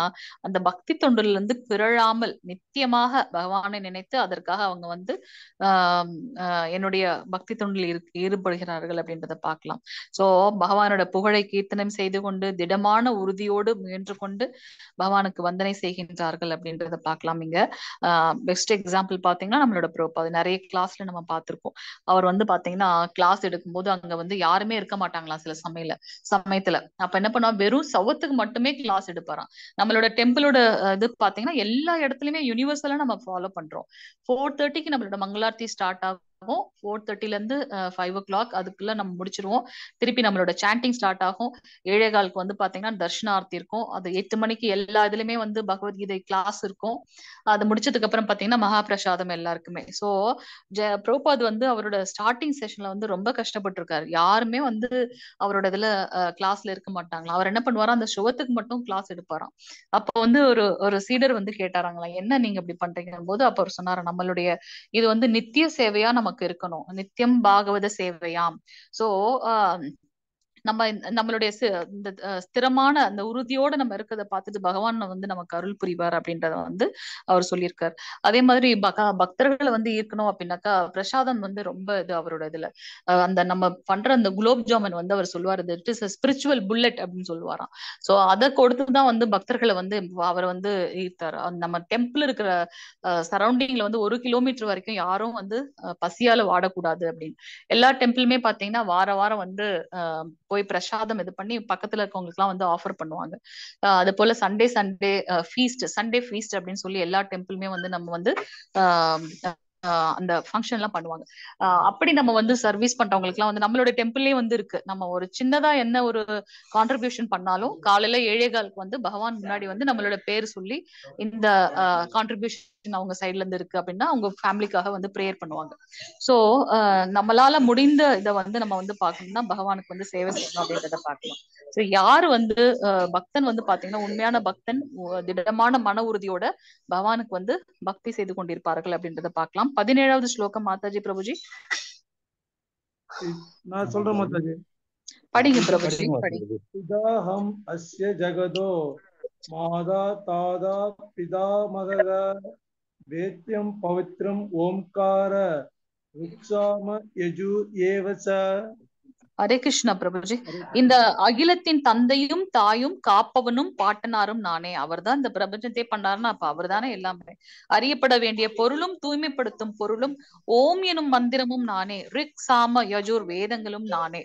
அந்த பக்தி தொண்டில் இருந்து பிறழாமல் நித்தியமாக பகவானை நினைத்து அதற்காக அவங்க வந்து ஆஹ் என்னுடைய பக்தி தொண்டில் ஈடுபடுகிறார்கள் அப்படின்றத பார்க்கலாம் சோ பகவானோட புகழை கீர்த்தனம் செய்து கொண்டு திடமான உறுதியோடு முயன்று கொண்டு பகவானுக்கு வந்தனை செய்கின்றார்கள் அப்படின்றத பார்க்கலாம் இங்க பெஸ்ட் எக்ஸாம்பிள் பாத்தீங்கன்னா நம்மளோட ப்ரோப் அது நிறைய கிளாஸ் கிளாஸ்ல நம்ம பார்த்திருக்கோம் அவர் வந்து பாத்தீங்கன்னா கிளாஸ் எடுக்கும்போது அங்க வந்து யாருமே இருக்க மாட்டாங்களா சில சமையல சமயத்துல அப்ப என்ன பண்ணுவா வெறும் சவத்துக்கு மட்டுமே கிளாஸ் எடுப்பாராம் நம்மளோட டெம்பிளோட இது பாத்தீங்கன்னா எல்லா இடத்துலயுமே யூனிவர்சலா நம்ம ஃபாலோ பண்றோம் ஃபோர் தேர்ட்டிக்கு நம்மளோட மங்களார்த்தி ஸ்டார்ட் ஆகும் ஆகும் ஃபோர் தேர்ட்டில இருந்து ஃபைவ் ஓ கிளாக் அதுக்குள்ள நம்ம முடிச்சிருவோம் திருப்பி நம்மளோட சாண்டிங் ஸ்டார்ட் ஆகும் ஏழே காலுக்கு வந்து பாத்தீங்கன்னா தர்ஷனார்த்தி இருக்கும் அது எட்டு மணிக்கு எல்லா இதுலயுமே வந்து பகவத்கீதை கிளாஸ் இருக்கும் அது முடிச்சதுக்கு அப்புறம் பாத்தீங்கன்னா மகாபிரசாதம் எல்லாருக்குமே சோ ப்ரோபாத் வந்து அவரோட ஸ்டார்டிங் செஷன்ல வந்து ரொம்ப கஷ்டப்பட்டு இருக்காரு யாருமே வந்து அவரோட இதுல கிளாஸ்ல இருக்க மாட்டாங்களா அவர் என்ன பண்ணுவாரா அந்த சுகத்துக்கு மட்டும் கிளாஸ் எடுப்பாராம் அப்ப வந்து ஒரு ஒரு சீடர் வந்து கேட்டாராங்களா என்ன நீங்க இப்படி பண்றீங்க போது அப்ப அவர் சொன்னாரு நம்மளுடைய இது வந்து நித்திய சேவையா நம்ம நமக்கு இருக்கணும் நித்தியம் பாகவத சேவையாம் சோ நம்ம நம்மளுடைய இந்த ஸ்திரமான அந்த உறுதியோட நம்ம இருக்கிறத பார்த்துட்டு பகவான் வந்து நமக்கு அருள் புரிவார் அப்படின்றத வந்து அவர் சொல்லியிருக்காரு அதே மாதிரி பக்தர்களை வந்து ஈர்க்கணும் அப்படின்னாக்கா பிரசாதம் வந்து ரொம்ப இது அவரோட இதுல அந்த நம்ம பண்ற அந்த குலோப் ஜாமுன் வந்து அவர் சொல்லுவார் இது இட் இஸ் ஸ்பிரிச்சுவல் புல்லட் அப்படின்னு சொல்லுவாராம் சோ அதை கொடுத்துதான் வந்து பக்தர்களை வந்து அவர் வந்து ஈர்த்தார் நம்ம டெம்பிள் இருக்கிற சரௌண்டிங்ல வந்து ஒரு கிலோமீட்டர் வரைக்கும் யாரும் வந்து பசியால வாடக்கூடாது அப்படின்னு எல்லா டெம்பிளுமே பாத்தீங்கன்னா வார வாரம் வந்து போய் பிரசாதம் இது பண்ணி பக்கத்துல இருக்கவங்களுக்கு எல்லாம் வந்து ஆஃபர் பண்ணுவாங்க அது போல Sunday Sunday feast Sunday feast அப்படின்னு சொல்லி எல்லா டெம்பிளுமே வந்து நம்ம வந்து அந்த ஃபங்க்ஷன் எல்லாம் பண்ணுவாங்க அப்படி நம்ம வந்து சர்வீஸ் பண்றவங்களுக்கு எல்லாம் வந்து நம்மளோட டெம்பிளே வந்து இருக்கு நம்ம ஒரு சின்னதா என்ன ஒரு கான்ட்ரிபியூஷன் பண்ணாலும் காலையில ஏழே காலுக்கு வந்து பகவான் முன்னாடி வந்து நம்மளோட பேர் சொல்லி இந்த கான்ட்ரிபியூஷன் அவங்க சைட்ல இருந்து இருக்கு அப்படின்னா அவங்க ஃபேமிலிக்காக வந்து ப்ரேயர் பண்ணுவாங்க சோ நம்மளால முடிந்த இதை வந்து நம்ம வந்து பாக்கணும்னா பகவானுக்கு வந்து சேவை செய்யணும் அப்படின்றத பாக்கலாம் ஸோ யார் வந்து பக்தன் வந்து பாத்தீங்கன்னா உண்மையான பக்தன் திடமான மன உறுதியோட பகவானுக்கு வந்து பக்தி செய்து கொண்டிருப்பார்கள் அப்படின்றத பார்க்கலாம் பதினேழாவது ஸ்லோகம் மாதாஜி பிரபுஜி நான் சொல்றேன் மாதாஜி படிங்க பிரபுஜி இதாஹம் அஸ்ய ஜகதோ மாதா தாதா பிதா மகத வேத்தியம் பவித்ரம் ஓம்கார ருக்ஷாம யஜு ஏவச ஹரே கிருஷ்ணா பிரபுஜி இந்த அகிலத்தின் தந்தையும் தாயும் காப்பவனும் பாட்டனாரும் நானே அவர் தான் இந்த பிரபஞ்சத்தை பண்ணாருன்னா அப்ப அவர் தானே எல்லாமே அறியப்பட வேண்டிய பொருளும் தூய்மைப்படுத்தும் பொருளும் ஓம் எனும் மந்திரமும் நானே ரிக் சாம யஜூர் வேதங்களும் நானே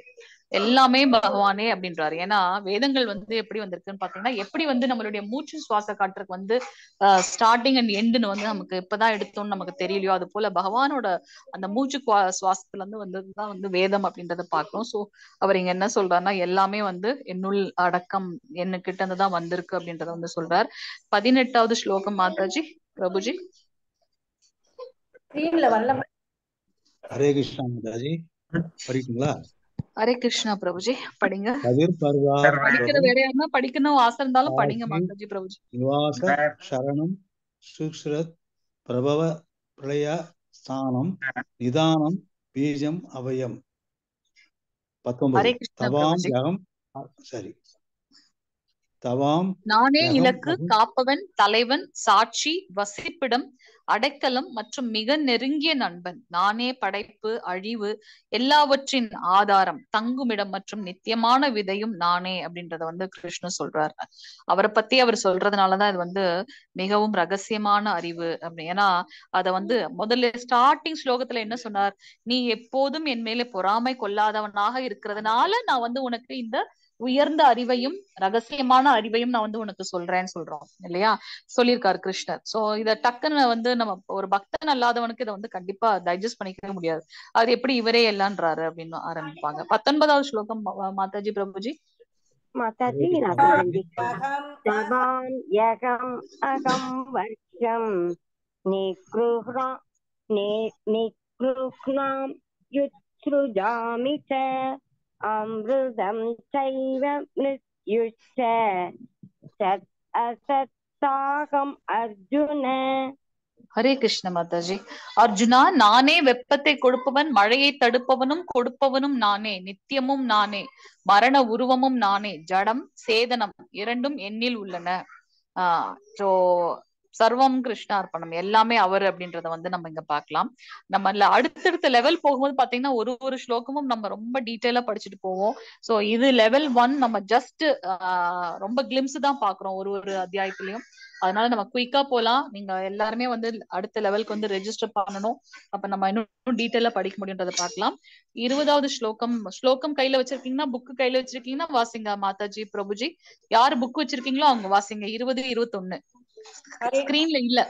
எல்லாமே பகவானே அப்படின்றாரு ஏன்னா வேதங்கள் வந்து எப்படி வந்திருக்குன்னு பாத்தீங்கன்னா எப்படி வந்து நம்மளுடைய மூச்சு சுவாச காற்றுக்கு வந்து ஸ்டார்டிங் அண்ட் எண்டுன்னு வந்து நமக்கு இப்பதான் எடுத்தோம்னு நமக்கு தெரியலையோ அது போல பகவானோட அந்த மூச்சு சுவாசத்துல இருந்து வந்ததுதான் வந்து வேதம் அப்படின்றத பாக்குறோம் சோ அவர் இங்க என்ன சொல்றாருன்னா எல்லாமே வந்து என்னுள் அடக்கம் என்ன கிட்ட இருந்து தான் வந்திருக்கு அப்படின்றத வந்து சொல்றார் பதினெட்டாவது ஸ்லோகம் மாதாஜி பிரபுஜி ஹரே கிருஷ்ணா மாதாஜி படிக்குங்களா ஹரே கிருஷ்ணா பிரபுஜி படிங்க படிக்கிற வேலையா படிக்கணும் ஆசை இருந்தாலும் படிங்க மாதாஜி பிரபுஜி நிவாச சரணம் சுக்ஷரத் பிரபவ பிரளய ஸ்தானம் நிதானம் பீஜம் அவயம் சரி தவாம் நானே இலக்கு காப்பவன் தலைவன் சாட்சி வசிப்பிடம் அடைக்கலம் மற்றும் மிக நெருங்கிய நண்பன் நானே படைப்பு அழிவு எல்லாவற்றின் ஆதாரம் தங்குமிடம் மற்றும் நித்தியமான விதையும் நானே அப்படின்றத வந்து கிருஷ்ணன் சொல்றாரு அவரை பத்தி அவர் சொல்றதுனாலதான் இது வந்து மிகவும் ரகசியமான அறிவு அப்படி ஏன்னா அத வந்து முதல்ல ஸ்டார்டிங் ஸ்லோகத்துல என்ன சொன்னார் நீ எப்போதும் என் மேலே பொறாமை கொள்ளாதவனாக இருக்கிறதுனால நான் வந்து உனக்கு இந்த உயர்ந்த அறிவையும் ரகசியமான அறிவையும் நான் வந்து உனக்கு சொல்றேன்னு சொல்றோம் இல்லையா சொல்லியிருக்காரு கிருஷ்ணர் சோ இத டக்குன்னு வந்து நம்ம ஒரு பக்தன் அல்லாதவனுக்கு இதை வந்து கண்டிப்பா டைஜஸ்ட் பண்ணிக்கவே முடியாது அது எப்படி இவரே எல்லான்றாரு அப்படின்னு ஆரம்பிப்பாங்க பத்தொன்பதாவது ஸ்லோகம் மாதாஜி பிரபுஜி மாதாஜி சபான் யகம் வர்ஷம் அமிர்தம் சைவம் நித்யுஷ சத் அசத் அர்ஜுன ஹரே கிருஷ்ண மாதாஜி அர்ஜுனா நானே வெப்பத்தை கொடுப்பவன் மழையை தடுப்பவனும் கொடுப்பவனும் நானே நித்தியமும் நானே மரண உருவமும் நானே ஜடம் சேதனம் இரண்டும் என்னில் உள்ளன ஆஹ் சர்வம் அர்ப்பணம் எல்லாமே அவர் அப்படின்றத வந்து நம்ம இங்க பாக்கலாம் நம்ம அடுத்தடுத்த லெவல் போகும்போது பாத்தீங்கன்னா ஒரு ஒரு ஸ்லோகமும் நம்ம ரொம்ப டீட்டெயிலா படிச்சுட்டு போவோம் சோ இது லெவல் ஒன் நம்ம ஜஸ்ட் ரொம்ப கிளிம்ஸ் தான் பாக்குறோம் ஒரு ஒரு அத்தியாயத்திலயும் அதனால நம்ம குயிக்கா போலாம் நீங்க எல்லாருமே வந்து அடுத்த லெவலுக்கு வந்து ரெஜிஸ்டர் பண்ணணும் அப்ப நம்ம இன்னும் டீட்டெயிலா படிக்க முடியும்ன்றதை பார்க்கலாம் இருபதாவது ஸ்லோகம் ஸ்லோகம் கையில வச்சிருக்கீங்கன்னா புக்கு கையில வச்சிருக்கீங்கன்னா வாசிங்க மாதாஜி பிரபுஜி யாரு புக் வச்சிருக்கீங்களோ அவங்க வாசிங்க இருபது இருபத்தொன்னு ஸ்கிரீன்ல இல்ல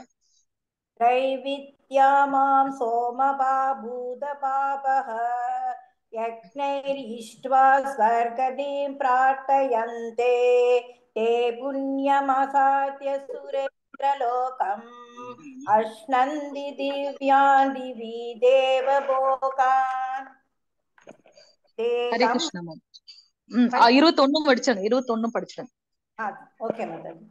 தைவித்யா மாம் சோமபா பூதபாபஹ யக்ஞைரிஷ்ட்வா ஸ்வர்கதீம் பிரார்த்தயந்தே ते पुण्यमसाद्य सुरेन्द्रलोकम् अश्नन्ति दिव्यान् दिवि देवभोगान् ஹரே கிருஷ்ண மேம் இருபத்தொன்னும் படிச்சாங்க இருபத்தொன்னும் படிச்சாங்க ஓகே மேடம்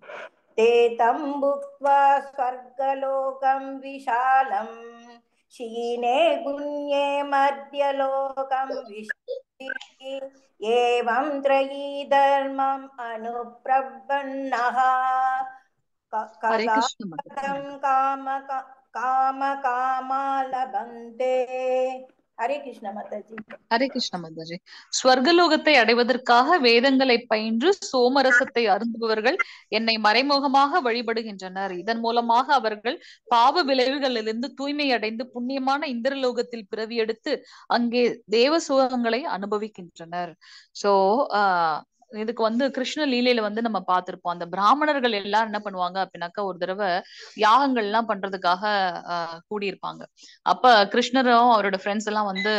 ते तं भुक्त्वा स्वर्गलोकं विशालम् क्षीणे गुण्ये मध्यलोकं विशति एवं त्रयी धर्मम् अनुप्रपन्नः कथं काम कामकामा लभन्ते ஹரே கிருஷ்ண மாதாஜி ஹரே கிருஷ்ண மாதாஜி ஸ்வர்கலோகத்தை அடைவதற்காக வேதங்களை பயின்று சோமரசத்தை அருந்துபவர்கள் என்னை மறைமுகமாக வழிபடுகின்றனர் இதன் மூலமாக அவர்கள் பாவ விளைவுகளிலிருந்து தூய்மை அடைந்து புண்ணியமான இந்திரலோகத்தில் பிறவி எடுத்து அங்கே தேவ சுகங்களை அனுபவிக்கின்றனர் சோ ஆஹ் இதுக்கு வந்து கிருஷ்ண லீலையில வந்து நம்ம பார்த்திருப்போம் அந்த பிராமணர்கள் எல்லாரும் என்ன பண்ணுவாங்க அப்படின்னாக்கா ஒரு தடவை யாகங்கள் எல்லாம் பண்றதுக்காக கூடியிருப்பாங்க அப்ப கிருஷ்ணரும் அவரோட ஃப்ரெண்ட்ஸ் எல்லாம் வந்து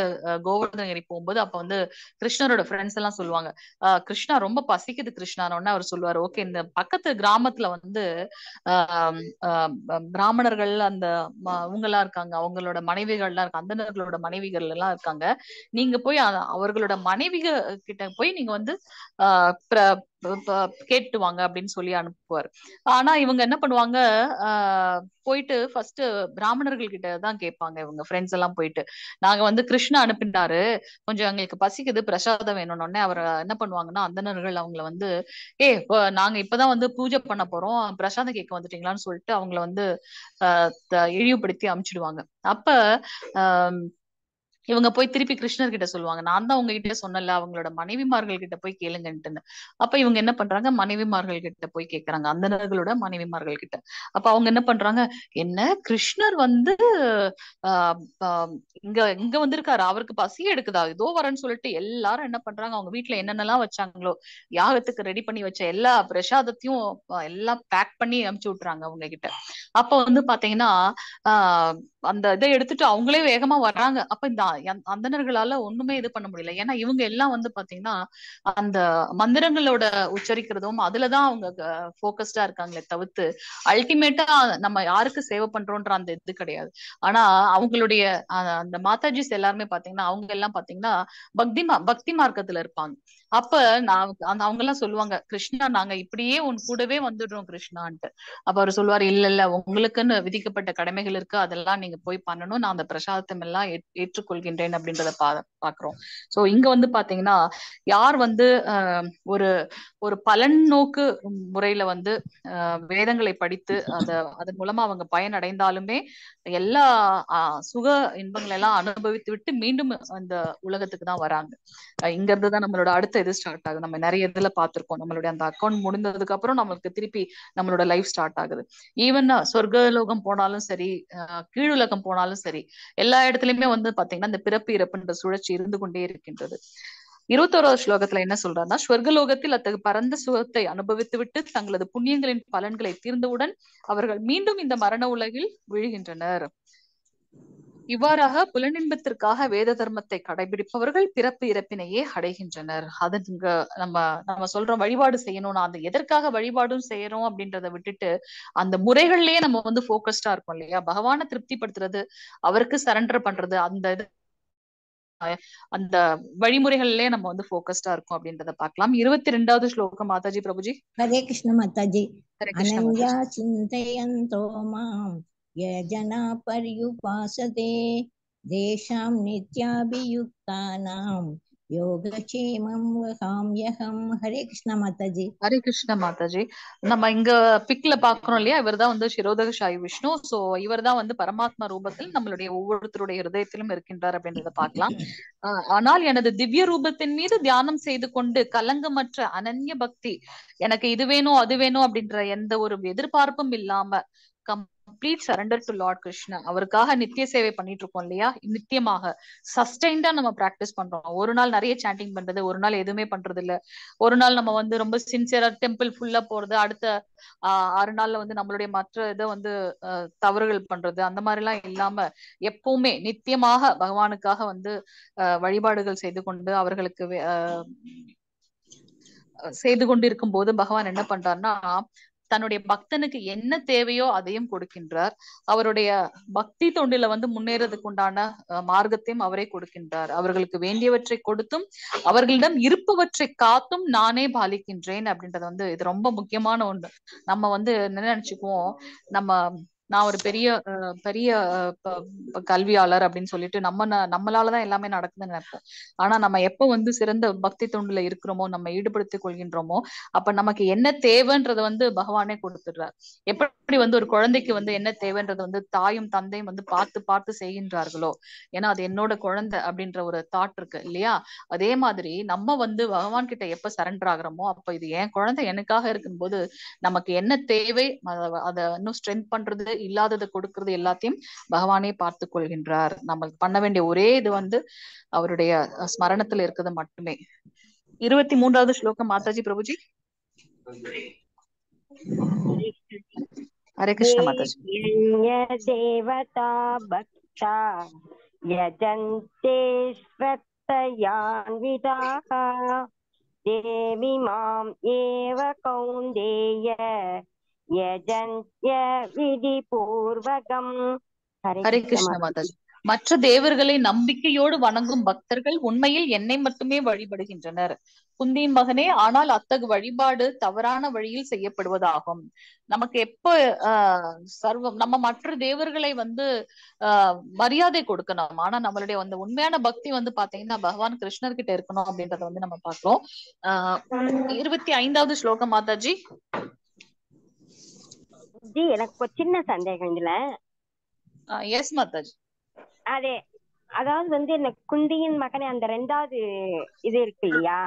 ஏறி போகும்போது அப்ப வந்து கிருஷ்ணரோட ஃப்ரெண்ட்ஸ் எல்லாம் சொல்லுவாங்க ஆஹ் கிருஷ்ணா ரொம்ப பசிக்குது கிருஷ்ணான்னு அவர் சொல்லுவாரு ஓகே இந்த பக்கத்து கிராமத்துல வந்து பிராமணர்கள் அந்த எல்லாம் இருக்காங்க அவங்களோட எல்லாம் இருக்காங்க அந்தனர்களோட மனைவிகள் எல்லாம் இருக்காங்க நீங்க போய் அவர்களோட மனைவிக கிட்ட போய் நீங்க வந்து ஆஹ் கேட்டுவாங்க அப்படின்னு சொல்லி அனுப்புவார் ஆனா இவங்க என்ன பண்ணுவாங்க போயிட்டு ஃபர்ஸ்ட் பிராமணர்கள் கிட்ட தான் கேட்பாங்க இவங்க ஃப்ரெண்ட்ஸ் எல்லாம் போயிட்டு நாங்க வந்து கிருஷ்ணா அனுப்பினாரு கொஞ்சம் எங்களுக்கு பசிக்குது பிரசாதம் வேணும்னே அவர் என்ன பண்ணுவாங்கன்னா அந்தனர்கள் அவங்கள வந்து ஏ நாங்க இப்பதான் வந்து பூஜை பண்ண போறோம் பிரசாதம் கேட்க வந்துட்டீங்களான்னு சொல்லிட்டு அவங்கள வந்து இழிவுபடுத்தி அமுச்சிடுவாங்க அப்ப இவங்க போய் திருப்பி கிருஷ்ணர் கிட்ட சொல்லுவாங்க நான் தான் உங்ககிட்ட சொன்னல அவங்களோட மனைவிமார்கள் கிட்ட போய் கேளுங்கன்ட்டு அப்ப இவங்க என்ன பண்றாங்க மனைவிமார்கள் கிட்ட போய் கேக்குறாங்க அந்தனர்களோட மனைவிமார்கள் கிட்ட அப்ப அவங்க என்ன பண்றாங்க என்ன கிருஷ்ணர் வந்து இங்க இங்க வந்திருக்காரு அவருக்கு பசி எடுக்குதா ஏதோ வரேன்னு சொல்லிட்டு எல்லாரும் என்ன பண்றாங்க அவங்க வீட்டுல என்னென்னலாம் வச்சாங்களோ யாகத்துக்கு ரெடி பண்ணி வச்ச எல்லா பிரசாதத்தையும் எல்லாம் பேக் பண்ணி அனுப்பிச்சு விட்டுறாங்க அவங்க கிட்ட அப்ப வந்து பாத்தீங்கன்னா ஆஹ் அந்த இதை எடுத்துட்டு அவங்களே வேகமா வர்றாங்க அப்ப இந்த அந்தனர்களால ஒண்ணுமே இது பண்ண முடியல ஏன்னா இவங்க எல்லாம் வந்து பாத்தீங்கன்னா அந்த மந்திரங்களோட உச்சரிக்கிறதும் அதுலதான் அவங்க போக்கஸ்டா இருக்காங்களே தவிர்த்து அல்டிமேட்டா நம்ம யாருக்கு சேவை பண்றோம்ன்ற அந்த இது கிடையாது ஆனா அவங்களுடைய அந்த மாதாஜிஸ் எல்லாருமே பாத்தீங்கன்னா அவங்க எல்லாம் பாத்தீங்கன்னா பக்தி பக்தி மார்க்கத்துல இருப்பாங்க அப்ப நான் அவங்க எல்லாம் சொல்லுவாங்க கிருஷ்ணா நாங்க இப்படியே உன் கூடவே வந்துடுறோம் கிருஷ்ணான்ட்டு அப்ப அவர் சொல்லுவாரு இல்ல இல்ல உங்களுக்குன்னு விதிக்கப்பட்ட கடமைகள் இருக்கு அதெல்லாம் நீங்க போய் பண்ணணும் நான் அந்த பிரசாதத்தம் எல்லாம் ஏற்றுக்கொள்கின்றேன் அப்படின்றத பா பாக்குறோம் சோ இங்க வந்து பாத்தீங்கன்னா யார் வந்து ஒரு ஒரு பலன் நோக்கு முறையில வந்து வேதங்களை படித்து அத அதன் மூலமா அவங்க பயனடைந்தாலுமே எல்லா சுக இன்பங்களை எல்லாம் அனுபவித்து விட்டு மீண்டும் அந்த உலகத்துக்கு தான் வராங்க இங்க இருந்துதான் நம்மளோட அடுத்த இது ஸ்டார்ட் ஆகுது நம்ம நிறைய இதுல பார்த்துருக்கோம் நம்மளுடைய அந்த அக்கௌண்ட் முடிந்ததுக்கு அப்புறம் நம்மளுக்கு திருப்பி நம்மளோட லைஃப் ஸ்டார்ட் ஆகுது ஈவன் சொர்க்கலோகம் போனாலும் சரி கீழுலகம் போனாலும் சரி எல்லா இடத்துலயுமே வந்து பாத்தீங்கன்னா இந்த பிறப்பு இறப்புன்ற சுழற்சி இருந்து கொண்டே இருக்கின்றது இருபத்தோராவது ஸ்லோகத்துல என்ன சொல்றாருன்னா ஸ்வர்கலோகத்தில் அத்தகு பரந்த சுகத்தை அனுபவித்து விட்டு தங்களது புண்ணியங்களின் பலன்களை தீர்ந்தவுடன் அவர்கள் மீண்டும் இந்த மரண உலகில் விழுகின்றனர் இவ்வாறாக புலனின்பத்திற்காக வேத தர்மத்தை கடைபிடிப்பவர்கள் பிறப்பு இறப்பினையே அடைகின்றனர் அது இங்க நம்ம நம்ம சொல்றோம் வழிபாடு செய்யணும்னா அந்த எதற்காக வழிபாடும் செய்யறோம் அப்படின்றத விட்டுட்டு அந்த முறைகள்லயே நம்ம வந்து போக்கஸ்டா இருக்கோம் இல்லையா பகவானை திருப்திப்படுத்துறது அவருக்கு சரண்டர் பண்றது அந்த அந்த வழிமுறைகள்லயே நம்ம வந்து போக்கஸ்டா இருக்கும் அப்படின்றத பாக்கலாம் இருபத்தி ரெண்டாவது ஸ்லோகம் மாதாஜி பிரபுஜி ஹரே கிருஷ்ண மாதாஜி அனன்யா கிருஷ்ணா जना पर्युपासते तेषां नित्याभियुक्तानां யோகக்ஷேமம் வகாம்யகம் ஹரே கிருஷ்ண மாதாஜி ஹரே கிருஷ்ண மாதாஜி நம்ம இங்க பிக்ல பாக்குறோம் இல்லையா இவர் தான் வந்து சிரோதக சாய் விஷ்ணு சோ இவர் தான் வந்து பரமாத்மா ரூபத்தில் நம்மளுடைய ஒவ்வொருத்தருடைய ஹிருதயத்திலும் இருக்கின்றார் அப்படின்றத பாக்கலாம் ஆனால் எனது திவ்ய ரூபத்தின் மீது தியானம் செய்து கொண்டு கலங்கமற்ற அனன்ய பக்தி எனக்கு இது வேணும் அது வேணும் அப்படின்ற எந்த ஒரு எதிர்பார்ப்பும் இல்லாம complete surrender to lord Krishna அவருக்காக நித்திய சேவை பண்ணிட்டு இருக்கோம் இல்லையா நித்தியமாக சஸ்டைன்டா நம்ம பிராக்டிஸ் பண்றோம் ஒரு நாள் நிறைய சாண்டிங் பண்றது ஒரு நாள் எதுவுமே பண்றது இல்ல ஒரு நாள் நம்ம வந்து ரொம்ப சின்சியரா டெம்பிள் ஃபுல்லா போறது அடுத்த ஆறு நாள்ல வந்து நம்மளுடைய மற்ற இதை வந்து தவறுகள் பண்றது அந்த மாதிரி எல்லாம் இல்லாம எப்பவுமே நித்தியமாக பகவானுக்காக வந்து வழிபாடுகள் செய்து கொண்டு அவர்களுக்கு செய்து கொண்டிருக்கும் போது பகவான் என்ன பண்றாருன்னா தன்னுடைய பக்தனுக்கு என்ன தேவையோ அதையும் கொடுக்கின்றார் அவருடைய பக்தி தொண்டில வந்து முன்னேறதுக்கு உண்டான மார்க்கத்தையும் அவரே கொடுக்கின்றார் அவர்களுக்கு வேண்டியவற்றை கொடுத்தும் அவர்களிடம் இருப்பவற்றை காத்தும் நானே பாலிக்கின்றேன் அப்படின்றது வந்து இது ரொம்ப முக்கியமான ஒன்று நம்ம வந்து என்ன நினைச்சுக்குவோம் நம்ம நான் ஒரு பெரிய பெரிய கல்வியாளர் அப்படின்னு சொல்லிட்டு நம்ம நம்மளாலதான் எல்லாமே நடக்குதுன்னு நினைப்போம் ஆனா நம்ம எப்ப வந்து சிறந்த பக்தி தொண்டுல இருக்கிறோமோ நம்ம ஈடுபடுத்திக் கொள்கின்றோமோ அப்ப நமக்கு என்ன தேவைன்றத வந்து பகவானே கொடுத்துடுறார் எப்படி வந்து ஒரு குழந்தைக்கு வந்து என்ன தேவைன்றது வந்து தாயும் தந்தையும் வந்து பார்த்து பார்த்து செய்கின்றார்களோ ஏன்னா அது என்னோட குழந்தை அப்படின்ற ஒரு தாட் இருக்கு இல்லையா அதே மாதிரி நம்ம வந்து பகவான் கிட்ட எப்ப சரண்டர் ஆகிறோமோ அப்ப இது என் குழந்தை எனக்காக இருக்கும்போது நமக்கு என்ன தேவை அதை இன்னும் ஸ்ட்ரென்த் பண்றது இல்லாததை கொடுக்கறது எல்லாத்தையும் பகவானே பார்த்து கொள்கின்றார் நம்ம பண்ண வேண்டிய ஒரே இது வந்து அவருடைய ஸ்மரணத்துல இருக்கிறது மட்டுமே இருபத்தி மூன்றாவது ஸ்லோகம் மாதாஜி பிரபுஜி ஹரே கிருஷ்ண மாதாஜி தேவதா தேவி மாம் ஏவ கௌந்தேய விதி பூர்வகம் ஹரே கிருஷ்ண மாதாஜி மற்ற தேவர்களை நம்பிக்கையோடு வணங்கும் பக்தர்கள் உண்மையில் என்னை மட்டுமே வழிபடுகின்றனர் குந்தியின் மகனே ஆனால் அத்தகு வழிபாடு தவறான வழியில் செய்யப்படுவதாகும் நமக்கு எப்ப சர்வம் நம்ம மற்ற தேவர்களை வந்து ஆஹ் மரியாதை கொடுக்கணும் ஆனா நம்மளுடைய அந்த உண்மையான பக்தி வந்து பாத்தீங்கன்னா பகவான் கிருஷ்ணர் கிட்ட இருக்கணும் அப்படின்றத வந்து நம்ம பாக்குறோம் ஆஹ் இருபத்தி ஐந்தாவது ஸ்லோகம் மாதாஜி ஜி எனக்கு சின்ன சந்தேகம் இதுல எஸ் மாதாஜி அதே அதாவது வந்து என்ன குந்தியின் மகனே அந்த ரெண்டாவது இது இருக்கு இல்லையா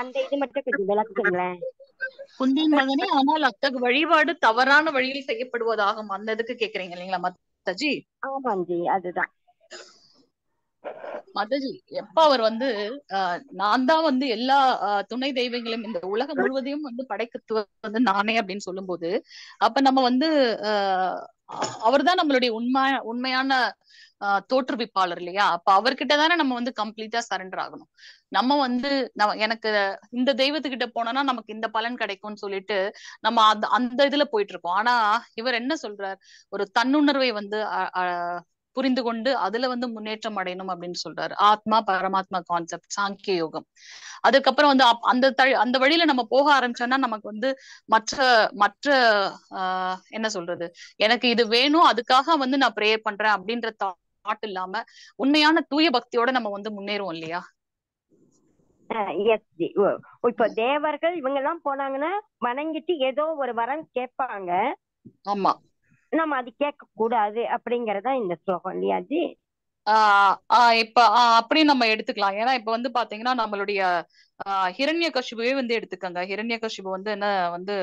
அந்த இது மட்டும் கொஞ்சம் விளக்குங்களேன் குந்தியின் மகனே ஆனால் அத்தகு வழிபாடு தவறான வழியில் செய்யப்படுவதாகும் அந்த இதுக்கு கேக்குறீங்க இல்லைங்களா மாதாஜி ஆமாம் ஜி அதுதான் மதஜி எப்ப அவர் வந்து நான் தான் வந்து எல்லா துணை தெய்வங்களையும் இந்த உலகம் முழுவதையும் வந்து படைக்க வந்து நானே அப்படின்னு சொல்லும் போது அப்ப நம்ம வந்து அவர் அவர்தான் நம்மளுடைய உண்மை உண்மையான தோற்றுவிப்பாளர் இல்லையா அப்ப அவர்கிட்ட தானே நம்ம வந்து கம்ப்ளீட்டா சரண்டர் ஆகணும் நம்ம வந்து நம்ம எனக்கு இந்த தெய்வத்துக்கிட்ட போனோம்னா நமக்கு இந்த பலன் கிடைக்கும்னு சொல்லிட்டு நம்ம அந்த அந்த இதுல போயிட்டு இருக்கோம் ஆனா இவர் என்ன சொல்றார் ஒரு தன்னுணர்வை வந்து புரிந்து கொண்டு அதுல வந்து முன்னேற்றம் அடையணும் அப்படின்னு சொல்றாரு ஆத்மா பரமாத்மா கான்செப்ட் சாங்கிய யோகம் அதுக்கப்புறம் வந்து அந்த அந்த வழியில நம்ம போக ஆரம்பிச்சோம்னா நமக்கு வந்து மற்ற மற்ற ஆஹ் என்ன சொல்றது எனக்கு இது வேணும் அதுக்காக வந்து நான் பிரேயர் பண்றேன் அப்படின்ற தாட் இல்லாம உண்மையான தூய பக்தியோட நம்ம வந்து முன்னேறுவோம் இல்லையா இப்ப தேவர்கள் இவங்க எல்லாம் போனாங்கன்னா வணங்கிட்டு ஏதோ ஒரு வரம் கேட்பாங்க ஆமா நம்ம அது கேட்க கூடாது அப்படிங்கறதா இந்த ஸ்லோகம் இல்லையாஜி இப்ப அப்படியும் நம்ம எடுத்துக்கலாம் ஏன்னா இப்ப வந்து பாத்தீங்கன்னா நம்மளுடைய ஆஹ் ஹிரண்ய கஷிபுவே வந்து எடுத்துக்கங்க ஹிரண்ய கஷிபு வந்து என்ன வந்து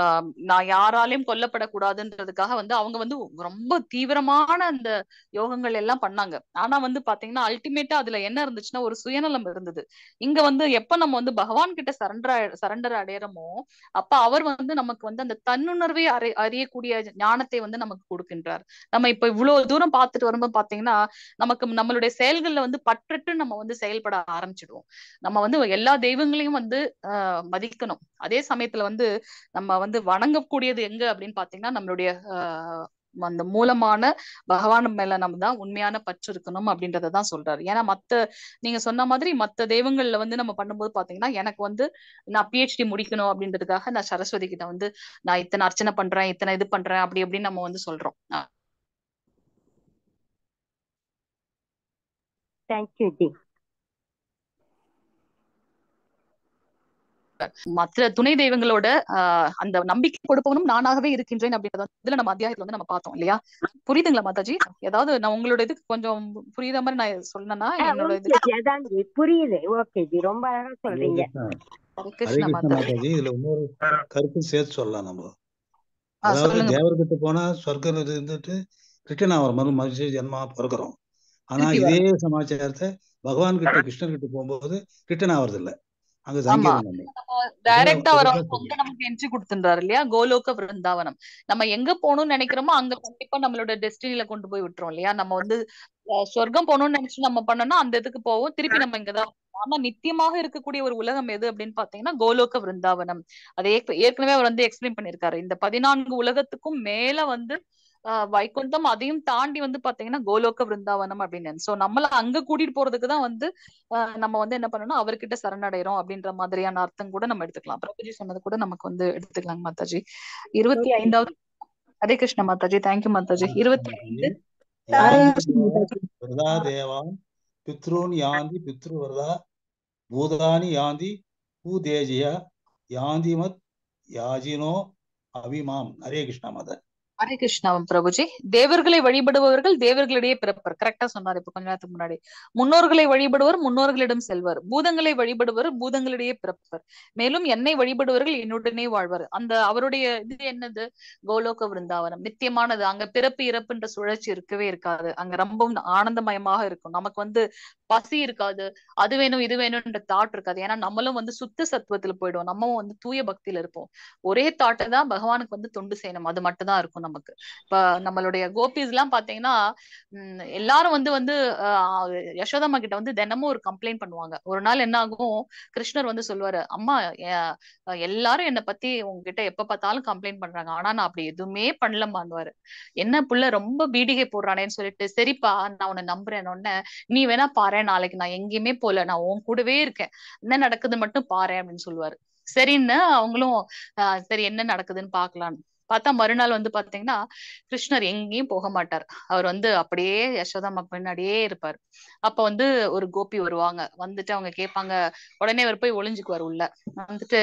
ஆஹ் நான் யாராலையும் கொல்லப்படக்கூடாதுன்றதுக்காக வந்து அவங்க வந்து ரொம்ப தீவிரமான அந்த யோகங்கள் எல்லாம் பண்ணாங்க ஆனா வந்து பாத்தீங்கன்னா அல்டிமேட்டா அதுல என்ன இருந்துச்சுன்னா ஒரு சுயநலம் இருந்தது இங்க வந்து எப்ப நம்ம வந்து பகவான் கிட்ட சரண்டர் சரண்டர் அடையிறோமோ அப்ப அவர் வந்து நமக்கு வந்து அந்த தன்னுணர்வை அறி அறியக்கூடிய ஞானத்தை வந்து நமக்கு கொடுக்கின்றார் நம்ம இப்ப இவ்வளவு தூரம் பார்த்துட்டு வரும்போது பாத்தீங்கன்னா நமக்கு நம்மளுடைய செயல்கள்ல வந்து பற்றுட்டு நம்ம வந்து செயல்பட ஆரம்பிச்சிடுவோம் நம்ம வந்து எல்லா தெய்வங்களையும் வந்து ஆஹ் மதிக்கணும் அதே சமயத்துல வந்து நம்ம வந்து வணங்கக்கூடியது எங்க அப்படின்னு பாத்தீங்கன்னா நம்மளுடைய அந்த மூலமான பகவான் மேல நம்ம தான் உண்மையான பற்று இருக்கணும் அப்படின்றதான் சொல்றாரு ஏன்னா மத்த நீங்க சொன்ன மாதிரி மத்த தெய்வங்கள்ல வந்து நம்ம பண்ணும்போது பாத்தீங்கன்னா எனக்கு வந்து நான் பிஹெச்டி முடிக்கணும் அப்படின்றதுக்காக நான் சரஸ்வதி கிட்ட வந்து நான் இத்தனை அர்ச்சனை பண்றேன் இத்தனை இது பண்றேன் அப்படி அப்படின்னு நம்ம வந்து சொல்றோம் தேங்க்யூ மற்ற துணை தெய்வங்களோட அந்த நம்பிக்கை கொடுப்பவனும் நானாகவே இருக்கின்றேன் அப்படின்றத இதுல நம்ம அத்தியாயத்துல வந்து நம்ம பார்த்தோம் இல்லையா புரியுதுங்களா மாதாஜி ஏதாவது நான் உங்களோட இது கொஞ்சம் புரியுற மாதிரி நான் சொன்னா என்னோட இது புரியுது ஓகே ரொம்ப அழகா சொல்றீங்க மாதாஜி இதுல இன்னொரு கருத்து சேர்த்து சொல்லலாம் நம்ம அதாவது தேவர்கிட்ட போனா சொர்க்கம் இருந்துட்டு ரிட்டர்ன் ஆகிற மாதிரி மனுஷ ஜென்மா பிறக்கிறோம் ஆனா இதே சமாச்சாரத்தை பகவான் கிட்ட கிருஷ்ணன் கிட்ட போகும்போது ரிட்டர்ன் ஆகுறது இல்லை டைரக்டா வரவங்க நமக்கு என்ட்ரி கொடுத்துறாரு இல்லையா கோலோக விருந்தாவனம் நம்ம எங்க போகணும்னு நினைக்கிறோமோ அங்க கண்டிப்பா நம்மளோட டெஸ்டினில கொண்டு போய் விட்டுரும் இல்லையா நம்ம வந்து சொர்க்கம் போகணும்னு நினைச்சு நம்ம பண்ணோம்னா அந்த இதுக்கு போவோம் திருப்பி நம்ம இங்கதான் ஆனா நித்தியமாக இருக்கக்கூடிய ஒரு உலகம் எது அப்படின்னு பாத்தீங்கன்னா கோலோக விருந்தாவனம் அதை ஏற்கனவே அவர் வந்து எக்ஸ்பிளைன் பண்ணிருக்காரு இந்த பதினான்கு உலகத்துக்கும் மேல வந்து வைகுண்டம் அதையும் தாண்டி வந்து பாத்தீங்கன்னா கோலோக்க விருந்தாவனம் அப்படின்னு சோ நம்மள அங்க கூட்டிட்டு போறதுக்கு தான் வந்து நம்ம வந்து என்ன பண்ணணும் அவர்கிட்ட சரணடைறோம் அப்படின்ற மாதிரியான அர்த்தம் கூட நம்ம எடுத்துக்கலாம் பிரபுஜி சொன்னது கூட நமக்கு வந்து எடுத்துக்கலாங்க மாதாஜி இருபத்தி ஐந்தாவது ஹரே கிருஷ்ண மாதாஜி தேங்க்யூ மாதாஜி இருபத்தி ஐந்து தேவான் பித்ரூன் யாந்தி பித்ருவரதா பூதானி யாந்தி யாந்தி மத் யாஜினோ அபிமாம் ஹரே கிருஷ்ணா மாதா ஹரே கிருஷ்ணாவும் பிரபுஜி தேவர்களை வழிபடுபவர்கள் தேவர்களிடையே பிறப்பர் கரெக்டா சொன்னார் இப்ப கொஞ்ச நேரத்துக்கு முன்னாடி முன்னோர்களை வழிபடுவர் முன்னோர்களிடம் செல்வர் பூதங்களை வழிபடுவர் பூதங்களிடையே பிறப்பர் மேலும் என்னை வழிபடுவர்கள் என்னுடனே வாழ்வர் அந்த அவருடைய இது என்னது கோலோக விருந்தாவனம் நித்தியமானது அங்க பிறப்பு இறப்புன்ற சுழற்சி இருக்கவே இருக்காது அங்க ரொம்பவும் ஆனந்தமயமாக இருக்கும் நமக்கு வந்து பசி இருக்காது அது வேணும் இது வேணும்ன்ற தாட் இருக்காது ஏன்னா நம்மளும் வந்து சுத்த சத்துவத்துல போயிடும் நம்மளும் வந்து தூய பக்தியில இருப்போம் ஒரே தாட்டை தான் பகவானுக்கு வந்து தொண்டு செய்யணும் அது மட்டும் தான் இருக்கும் நமக்கு இப்ப நம்மளுடைய கோபிஸ் எல்லாம் பாத்தீங்கன்னா எல்லாரும் வந்து வந்து யசோதம்மா கிட்ட வந்து தினமும் ஒரு கம்ப்ளைண்ட் பண்ணுவாங்க ஒரு நாள் என்ன ஆகும் கிருஷ்ணர் வந்து சொல்லுவாரு அம்மா எல்லாரும் என்னை பத்தி உங்ககிட்ட எப்ப பார்த்தாலும் கம்ப்ளைண்ட் பண்றாங்க ஆனா நான் அப்படி எதுவுமே பண்ணலமான்வாரு என்ன புள்ள ரொம்ப பீடிகை போடுறானேன்னு சொல்லிட்டு சரிப்பா நான் உன்னை நம்புறேன் உடனே நீ வேணா பாரு வரேன் நாளைக்கு நான் எங்கேயுமே போல நான் உன் கூடவே இருக்கேன் என்ன நடக்குது மட்டும் பாரு அப்படின்னு சொல்லுவாரு சரின்னு அவங்களும் சரி என்ன நடக்குதுன்னு பாக்கலாம்னு பார்த்தா மறுநாள் வந்து பாத்தீங்கன்னா கிருஷ்ணர் எங்கேயும் போக மாட்டார் அவர் வந்து அப்படியே யசோதாமாக்கு பின்னாடியே இருப்பார் அப்ப வந்து ஒரு கோபி வருவாங்க வந்துட்டு அவங்க கேட்பாங்க உடனே அவர் போய் ஒளிஞ்சுக்குவார் உள்ள வந்துட்டு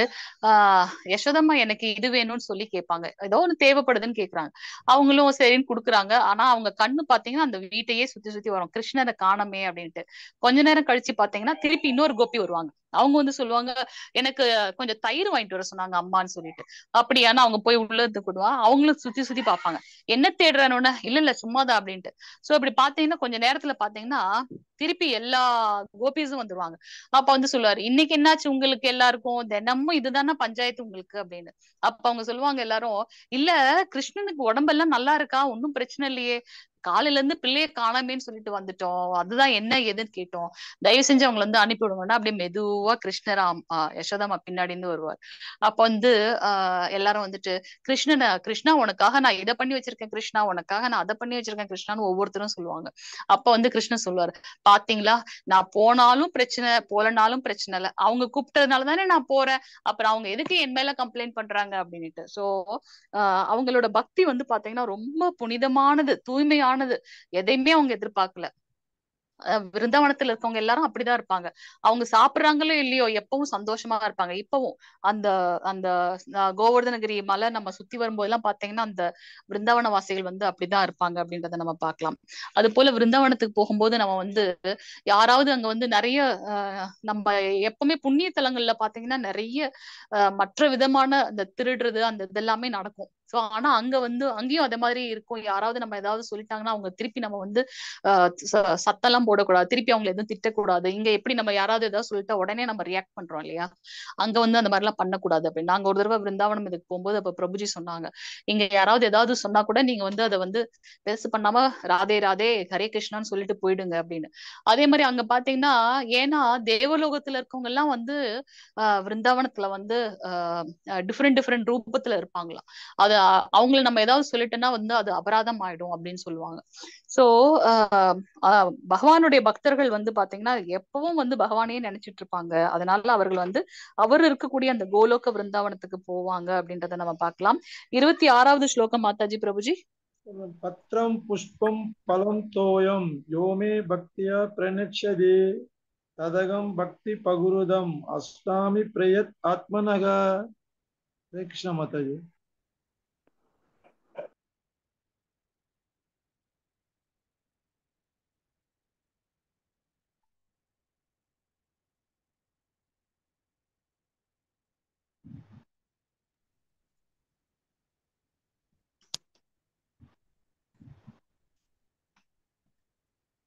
ஆஹ் யசோதம்மா எனக்கு இது வேணும்னு சொல்லி கேட்பாங்க ஏதோ ஒண்ணு தேவைப்படுதுன்னு கேக்குறாங்க அவங்களும் சரின்னு கொடுக்குறாங்க ஆனா அவங்க கண்ணு பாத்தீங்கன்னா அந்த வீட்டையே சுத்தி சுத்தி வரும் கிருஷ்ணரை காணமே அப்படின்ட்டு கொஞ்ச நேரம் கழிச்சு பாத்தீங்கன்னா திருப்பி இன்னொரு கோபி வருவாங்க அவங்க வந்து சொல்லுவாங்க எனக்கு கொஞ்சம் தயிர் வாங்கிட்டு வர சொன்னாங்க அம்மான்னு சொல்லிட்டு அப்படியான அவங்க போய் உள்ள இருந்து கூடுவான் அவங்களும் சுத்தி சுத்தி பார்ப்பாங்க என்ன தேடுறானு இல்ல இல்ல சும்மாதான் அப்படின்ட்டு சோ அப்படி பாத்தீங்கன்னா கொஞ்ச நேரத்துல பாத்தீங்கன்னா திருப்பி எல்லா கோபிஸும் வந்துருவாங்க அப்ப வந்து சொல்லுவாரு இன்னைக்கு என்னாச்சு உங்களுக்கு எல்லாருக்கும் தினமும் இதுதானே பஞ்சாயத்து உங்களுக்கு அப்படின்னு அப்ப அவங்க சொல்லுவாங்க எல்லாரும் இல்ல கிருஷ்ணனுக்கு உடம்பெல்லாம் நல்லா இருக்கா ஒன்னும் பிரச்சனை இல்லையே காலையில இருந்து பிள்ளைய காணாமேன்னு சொல்லிட்டு வந்துட்டோம் அதுதான் என்ன ஏதுன்னு கேட்டோம் தயவு செஞ்சு அவங்களை வந்து அனுப்பி விடுவாங்கன்னா அப்படியே மெதுவா கிருஷ்ணராம் யசோதாமா பின்னாடி வருவார் அப்ப வந்து ஆஹ் எல்லாரும் வந்துட்டு கிருஷ்ண கிருஷ்ணா உனக்காக நான் இதை பண்ணி வச்சிருக்கேன் கிருஷ்ணா உனக்காக நான் அதை பண்ணி வச்சிருக்கேன் கிருஷ்ணான்னு ஒவ்வொருத்தரும் சொல்லுவாங்க அப்ப வந்து கிருஷ்ணன் சொல்லுவாரு பாத்தீங்களா நான் போனாலும் பிரச்சனை போலனாலும் பிரச்சனை இல்லை அவங்க கூப்பிட்டதுனால தானே நான் போறேன் அப்புறம் அவங்க எதுக்கு என் மேல கம்ப்ளைண்ட் பண்றாங்க அப்படின்ட்டு சோ அவங்களோட பக்தி வந்து பாத்தீங்கன்னா ரொம்ப புனிதமானது தூய்மையானது எதையுமே அவங்க எதிர்பார்க்கல விருந்தாவனத்துல இருக்கவங்க எல்லாரும் அப்படிதான் இருப்பாங்க அவங்க சாப்பிடுறாங்களோ இல்லையோ எப்பவும் சந்தோஷமா இருப்பாங்க இப்பவும் அந்த அந்த கோவர்தனகிரி மலை நம்ம சுத்தி வரும்போது எல்லாம் பாத்தீங்கன்னா அந்த பிருந்தாவன வாசிகள் வந்து அப்படிதான் இருப்பாங்க அப்படின்றத நம்ம பார்க்கலாம் அது போல விருந்தாவனத்துக்கு போகும்போது நம்ம வந்து யாராவது அங்க வந்து நிறைய நம்ம எப்பவுமே புண்ணிய தலங்கள்ல பாத்தீங்கன்னா நிறைய மற்ற விதமான அந்த திருடுறது அந்த இதெல்லாமே நடக்கும் சோ ஆனா அங்க வந்து அங்கேயும் அதே மாதிரி இருக்கும் யாராவது நம்ம ஏதாவது சொல்லிட்டாங்கன்னா அவங்க திருப்பி நம்ம வந்து சத்தெல்லாம் போடக்கூடாது திருப்பி அவங்களை எதுவும் திட்டக்கூடாது இங்க எப்படி நம்ம யாராவது ஏதாவது சொல்லிட்டா உடனே நம்ம ரியாக்ட் பண்றோம் இல்லையா அங்க வந்து அந்த மாதிரி எல்லாம் பண்ணக்கூடாது அப்படின்னு நாங்க ஒரு தடவை பிருந்தாவனம் இதுக்கு போகும்போது அப்ப பிரபுஜி சொன்னாங்க இங்க யாராவது ஏதாவது சொன்னா கூட நீங்க வந்து அதை வந்து பேசு பண்ணாம ராதே ராதே ஹரே கிருஷ்ணான்னு சொல்லிட்டு போயிடுங்க அப்படின்னு அதே மாதிரி அங்க பாத்தீங்கன்னா ஏன்னா தேவலோகத்துல இருக்கவங்க எல்லாம் வந்து பிருந்தாவனத்துல வந்து டிஃப்ரெண்ட் டிஃப்ரெண்ட் ரூபத்துல இருப்பாங்களாம் அத அவங்கள நம்ம ஏதாவது சொல்லிட்டோம்னா வந்து அது அபராதம் ஆயிடும் அப்படின்னு சொல்லுவாங்க சோ பகவானுடைய பக்தர்கள் வந்து பாத்தீங்கன்னா எப்பவும் வந்து பகவானே நினைச்சிட்டு இருப்பாங்க அதனால அவர்கள் வந்து அவர் இருக்கக்கூடிய அந்த கோலோக பிருந்தாவனத்துக்கு போவாங்க அப்படின்றத நம்ம பார்க்கலாம் இருபத்தி ஆறாவது ஸ்லோகம் மாதாஜி பிரபுஜி பத்திரம் புஷ்பம் பலம் தோயம் யோமே பக்தியா பிரணச்சதி ததகம் பக்தி பகுருதம் அஸ்தாமி பிரயத் ஆத்மனக கிருஷ்ண மாதாஜி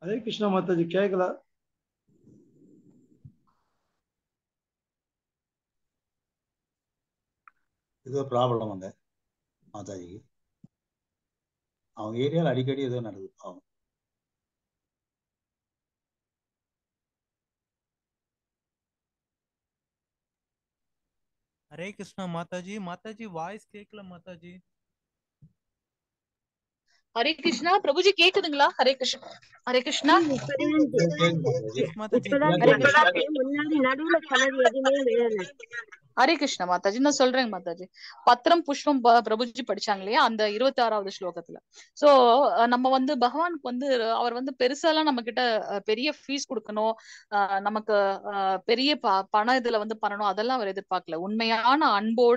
ஹரே கிருஷ்ணா மாதாஜி கேட்கல ஏதோ ப்ராப்ளம் அங்க மாதாஜி அவங்க ஏரியால அடிக்கடி ஏதோ நடக்குது பாவம் ஹரே கிருஷ்ணா மாதாஜி மாதாஜி வாய்ஸ் கேட்கல மாதாஜி ஹரே கிருஷ்ணா பிரபுஜி கேக்குதுங்களா ஹரே கிருஷ்ணா ஹரே கிருஷ்ணா நடுவுல ஹரே கிருஷ்ண மாதாஜி நான் சொல்றேங்க மாதாஜி பத்திரம் புஷ்பம் பிரபுஜி படிச்சாங்க இல்லையா அந்த இருபத்தி ஆறாவது ஸ்லோகத்துல சோ நம்ம வந்து பகவானுக்கு வந்து அவர் வந்து பெருசாலாம் நம்ம கிட்ட பெரிய ஃபீஸ் கொடுக்கணும் நமக்கு பெரிய பணம் இதுல வந்து பண்ணணும் அதெல்லாம் அவர் எதிர்பார்க்கல உண்மையான அன்போட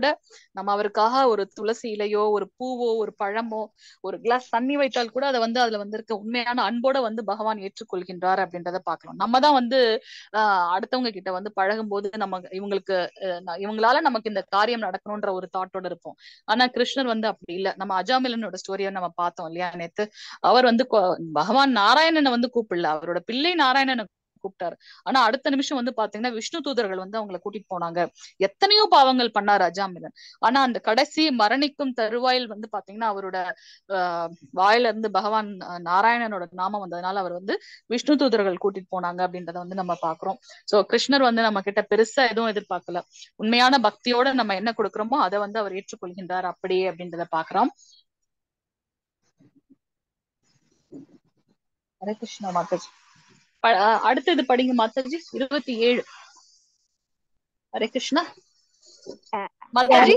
நம்ம அவருக்காக ஒரு துளசி இலையோ ஒரு பூவோ ஒரு பழமோ ஒரு கிளாஸ் தண்ணி வைத்தால் கூட அதை வந்து அதுல இருக்க உண்மையான அன்போட வந்து பகவான் ஏற்றுக்கொள்கின்றார் அப்படின்றத பாக்கலாம் நம்ம தான் வந்து அடுத்தவங்க கிட்ட வந்து பழகும் போது நம்ம இவங்களுக்கு அவங்களால நமக்கு இந்த காரியம் நடக்கணும்ன்ற ஒரு தாட்டோட இருப்போம் ஆனா கிருஷ்ணர் வந்து அப்படி இல்ல நம்ம அஜாமிலனோட ஸ்டோரியை நம்ம பார்த்தோம் இல்லையா நேத்து அவர் வந்து பகவான் நாராயணனை வந்து கூப்பிடல அவரோட பிள்ளை நாராயணனை கூப்பிட்டாரு ஆனா அடுத்த நிமிஷம் வந்து பாத்தீங்கன்னா விஷ்ணு தூதர்கள் வந்து அவங்களை கூட்டிட்டு போனாங்க எத்தனையோ பாவங்கள் பண்ணார் அஜாமிலன் ஆனா அந்த கடைசி மரணிக்கும் தருவாயில் வந்து பாத்தீங்கன்னா அவரோட வாயில இருந்து பகவான் நாராயணனோட நாமம் வந்ததுனால அவர் வந்து விஷ்ணு தூதர்கள் கூட்டிட்டு போனாங்க அப்படின்றத வந்து நம்ம பாக்குறோம் சோ கிருஷ்ணர் வந்து நம்ம கிட்ட பெருசா எதுவும் எதிர்பார்க்கல உண்மையான பக்தியோட நம்ம என்ன கொடுக்குறோமோ அதை வந்து அவர் ஏற்றுக்கொள்கின்றார் அப்படியே அப்படின்றத பாக்குறோம் ஹரே கிருஷ்ணா மாதாஜி அடுத்தது படிங்க மாதாஜி இருபத்தி ஏழு ஹரே கிருஷ்ணா மாதாஜி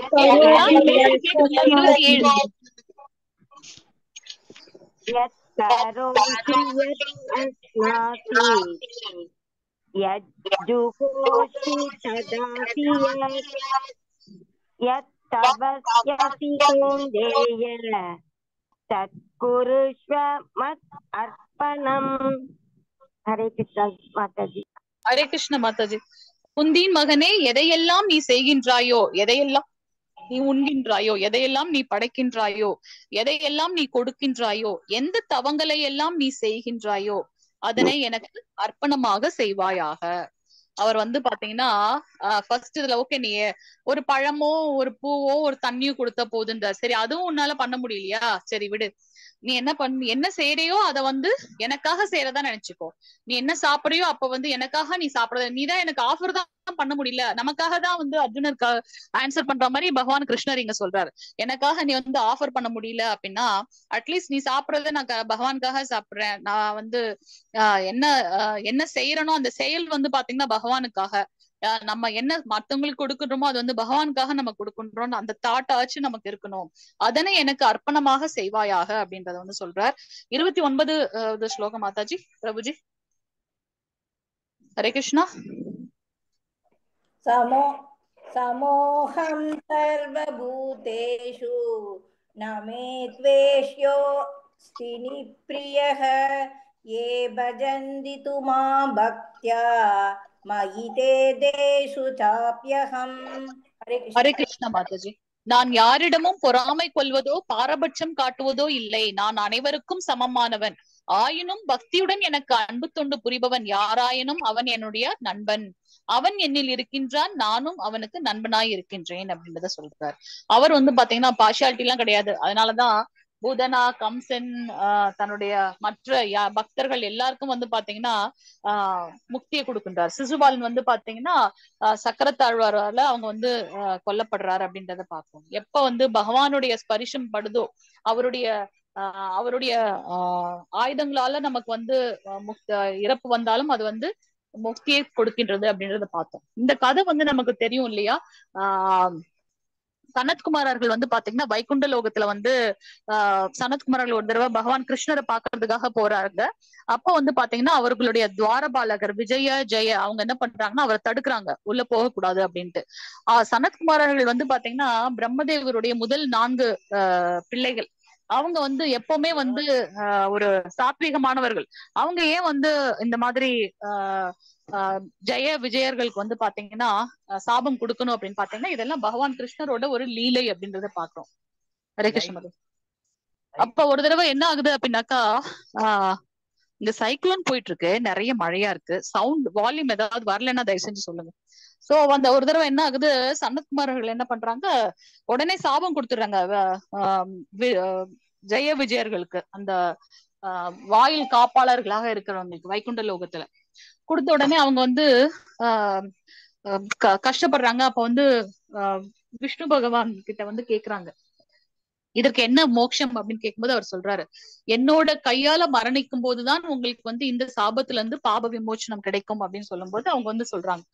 यत्तवस्यति तत्कुरुष्व मत् अर्पणम् ஹரே கிருஷ்ணா மாதாஜி ஹரே கிருஷ்ண மாதாஜி குந்தின் மகனே எதையெல்லாம் நீ செய்கின்றாயோ எதையெல்லாம் நீ உண்கின்றாயோ எதையெல்லாம் நீ படைக்கின்றாயோ எதையெல்லாம் நீ கொடுக்கின்றாயோ எந்த தவங்களை எல்லாம் நீ செய்கின்றாயோ அதனை எனக்கு அர்ப்பணமாக செய்வாயாக அவர் வந்து பாத்தீங்கன்னா ஃபர்ஸ்ட் இதுல ஓகே நீ ஒரு பழமோ ஒரு பூவோ ஒரு தண்ணியோ கொடுத்த போதுன்றார் சரி அதுவும் உன்னால பண்ண முடியலையா சரி விடு நீ என்ன பண் என்ன செய்யறையோ அத வந்து எனக்காக செய்யறதா நினைச்சுக்கோ நீ என்ன சாப்பிடறியோ அப்ப வந்து எனக்காக நீ சாப்பிடற நீ தான் எனக்கு ஆஃபர் தான் பண்ண முடியல நமக்காக தான் வந்து அர்ஜுனருக்கு ஆன்சர் பண்ற மாதிரி பகவான் கிருஷ்ணர் இங்க சொல்றாரு எனக்காக நீ வந்து ஆஃபர் பண்ண முடியல அப்படின்னா அட்லீஸ்ட் நீ சாப்பிடறத நான் பகவானுக்காக சாப்பிடுறேன் நான் வந்து என்ன என்ன செய்யறனோ அந்த செயல் வந்து பாத்தீங்கன்னா பகவானுக்காக நம்ம என்ன மத்தவங்களுக்கு கொடுக்கணுமோ அது வந்து பகவானுக்காக நம்ம கொடுக்கணும்னு அந்த தாட்டாச்சு நமக்கு இருக்கணும் அதனை எனக்கு அர்ப்பணமாக செய்வாயாக அப்படின்றத வந்து சொல்றார் இருபத்தி ஒன்பது ஸ்லோகம் மாதாஜி பிரபுஜி ஹரே கிருஷ்ணா சமோ சமோகம் சர்வபூதேஷு நமே த்வேஷ்யோ ஸ்தினி பிரியக ஏ பஜந்தி துமா मां ஹரே மாதாஜி நான் யாரிடமும் பொறாமை கொள்வதோ பாரபட்சம் காட்டுவதோ இல்லை நான் அனைவருக்கும் சமமானவன் ஆயினும் பக்தியுடன் எனக்கு அன்பு தொண்டு புரிபவன் யாராயினும் அவன் என்னுடைய நண்பன் அவன் என்னில் இருக்கின்றான் நானும் அவனுக்கு நண்பனாய் இருக்கின்றேன் அப்படின்றத சொல்றார் அவர் வந்து பாத்தீங்கன்னா பார்ஷியாலிட்டி எல்லாம் கிடையாது அதனாலதான் புதனா கம்சன் தன்னுடைய மற்ற பக்தர்கள் எல்லாருக்கும் வந்து பாத்தீங்கன்னா ஆஹ் முக்தியை கொடுக்கின்றார் சிசுபாலன் வந்து பாத்தீங்கன்னா சக்கரத்தாழ்வாரால அவங்க வந்து கொல்லப்படுறாரு அப்படின்றத பார்ப்போம் எப்ப வந்து பகவானுடைய ஸ்பரிசம் படுதோ அவருடைய அவருடைய ஆயுதங்களால நமக்கு வந்து முக்த இறப்பு வந்தாலும் அது வந்து முக்தியை கொடுக்கின்றது அப்படின்றத பார்த்தோம் இந்த கதை வந்து நமக்கு தெரியும் இல்லையா ஆஹ் சனத்குமார் அவர்கள் வந்து பாத்தீங்கன்னா வைகுண்ட லோகத்துல வந்து ஆஹ் சனத்குமார் அவர்கள் ஒரு தடவை பகவான் கிருஷ்ணரை பாக்குறதுக்காக போறாருங்க அப்போ வந்து பாத்தீங்கன்னா அவர்களுடைய துவாரபாலகர் விஜய ஜெய அவங்க என்ன பண்றாங்கன்னா அவரை தடுக்கிறாங்க உள்ள போக கூடாது அப்படின்ட்டு ஆஹ் சனத்குமார் அவர்கள் வந்து பாத்தீங்கன்னா பிரம்மதேவருடைய முதல் நான்கு பிள்ளைகள் அவங்க வந்து எப்பவுமே வந்து ஒரு சாத்வீகமானவர்கள் அவங்க ஏன் வந்து இந்த மாதிரி ஜெய விஜயர்களுக்கு வந்து பாத்தீங்கன்னா சாபம் கொடுக்கணும் அப்படின்னு பாத்தீங்கன்னா இதெல்லாம் பகவான் கிருஷ்ணரோட ஒரு லீலை அப்படின்றத பாக்குறோம் ஹரே கிருஷ்ணமது அப்ப ஒரு தடவை என்ன ஆகுது அப்படின்னாக்கா ஆஹ் இந்த சைக்ளோன் போயிட்டு இருக்கு நிறைய மழையா இருக்கு சவுண்ட் வால்யூம் ஏதாவது வரலன்னா தயவு செஞ்சு சொல்லுங்க சோ அந்த ஒரு தடவை என்ன ஆகுது சனத்குமார் அவர்கள் என்ன பண்றாங்க உடனே சாபம் கொடுத்துடுறாங்க ஜெய விஜயர்களுக்கு அந்த வாயில் காப்பாளர்களாக இருக்கிறவங்களுக்கு வைகுண்ட லோகத்துல கொடுத்த உடனே அவங்க வந்து கஷ்டப்படுறாங்க அப்ப வந்து விஷ்ணு பகவான் கிட்ட வந்து கேக்குறாங்க இதற்கு என்ன மோட்சம் அப்படின்னு கேட்கும்போது அவர் சொல்றாரு என்னோட கையால மரணிக்கும் போதுதான் உங்களுக்கு வந்து இந்த சாபத்துல இருந்து பாப விமோச்சனம் கிடைக்கும் அப்படின்னு சொல்லும்போது அவங்க வந்து சொல்றாங்க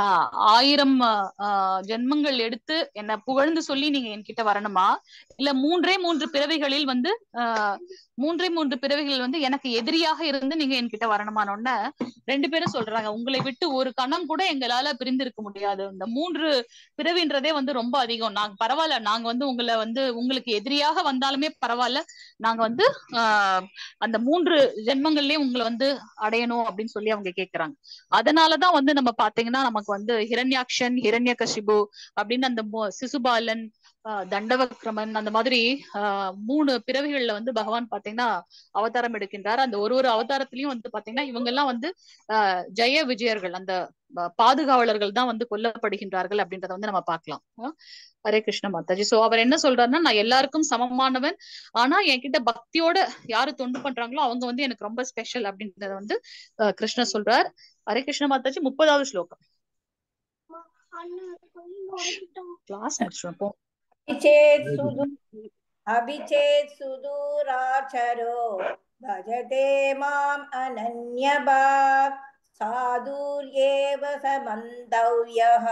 ஆஹ் ஆயிரம் ஜென்மங்கள் எடுத்து என்ன புகழ்ந்து சொல்லி நீங்க என்கிட்ட வரணுமா இல்ல மூன்றே மூன்று பிறவைகளில் வந்து ஆஹ் மூன்றே மூன்று பிறவைகள் வந்து எனக்கு எதிரியாக இருந்து நீங்க என்கிட்ட வரணுமானோன்ன ரெண்டு பேரும் சொல்றாங்க உங்களை விட்டு ஒரு கணம் கூட எங்களால பிரிந்திருக்க முடியாது இந்த மூன்று பிறவின்றதே வந்து ரொம்ப அதிகம் நாங்க பரவாயில்ல நாங்க வந்து உங்களை வந்து உங்களுக்கு எதிரி எதிரியாக வந்தாலுமே பரவாயில்ல நாங்க வந்து ஆஹ் அந்த மூன்று ஜென்மங்கள்லயும் உங்களை வந்து அடையணும் அப்படின்னு சொல்லி அவங்க கேக்குறாங்க அதனாலதான் வந்து நம்ம பாத்தீங்கன்னா நமக்கு வந்து ஹிரண்யாக்ஷன் ஹிரண்ய கசிபு அப்படின்னு அந்த சிசுபாலன் தண்டவக்ரமன் அந்த மாதிரி மூணு பிறவிகள்ல வந்து பகவான் பாத்தீங்கன்னா அவதாரம் எடுக்கின்றார் அந்த ஒரு ஒரு அவதாரத்திலயும் வந்து பாத்தீங்கன்னா இவங்க எல்லாம் வந்து ஜெய விஜயர்கள் அந்த பாதுகாவலர்கள் தான் வந்து கொல்லப்படுகின்றார்கள் அப்படின்றத வந்து நம்ம பார்க்கலாம் ஹரே கிருஷ்ண மாதாஜி சோ அவர் என்ன சொல்றாருன்னா நான் எல்லாருக்கும் சமமானவன் ஆனா என்கிட்ட பக்தியோட யாரு தொண்டு பண்றாங்களோ அவங்க வந்து எனக்கு ரொம்ப ஸ்பெஷல் அப்படின்றத வந்து கிருஷ்ணர் சொல்றார் ஹரே கிருஷ்ண மாதாஜி முப்பதாவது ஸ்லோகம் கிளாஸ் போ अभिचेत् सुदूर अभिचेत् सुदूराचरो भजते माम् अनन्यभाक् साधुर्येव स मन्तव्यः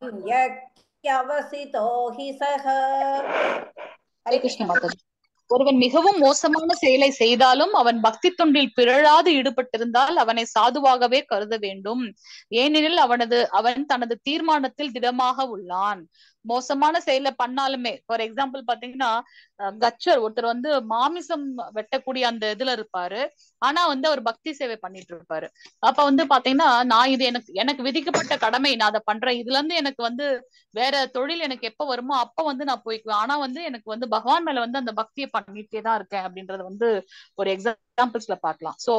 सम्यक्यवसितो हि सः ஒருவன் மிகவும் மோசமான செயலை செய்தாலும் அவன் பக்தி தொண்டில் பிறழாது ஈடுபட்டிருந்தால் அவனை சாதுவாகவே கருத வேண்டும் ஏனெனில் அவனது அவன் தனது தீர்மானத்தில் திடமாக உள்ளான் மோசமான செயல பண்ணாலுமே ஃபார் எக்ஸாம்பிள் பாத்தீங்கன்னா கச்சர் ஒருத்தர் வந்து மாமிசம் வெட்டக்கூடிய அந்த இதுல இருப்பாரு ஆனா வந்து அவர் பக்தி சேவை பண்ணிட்டு இருப்பாரு அப்ப வந்து பாத்தீங்கன்னா நான் இது எனக்கு எனக்கு விதிக்கப்பட்ட கடமை நான் அதை பண்றேன் இதுல இருந்து எனக்கு வந்து வேற தொழில் எனக்கு எப்ப வருமோ அப்ப வந்து நான் போய்க்குவேன் ஆனா வந்து எனக்கு வந்து பகவான் மேல வந்து அந்த பக்தியை பண்ணிட்டே தான் இருக்கேன் அப்படின்றது வந்து ஒரு எக்ஸாம்பிள் எக்ஸாம்பிள்ஸ்ல பாக்கலாம் சோ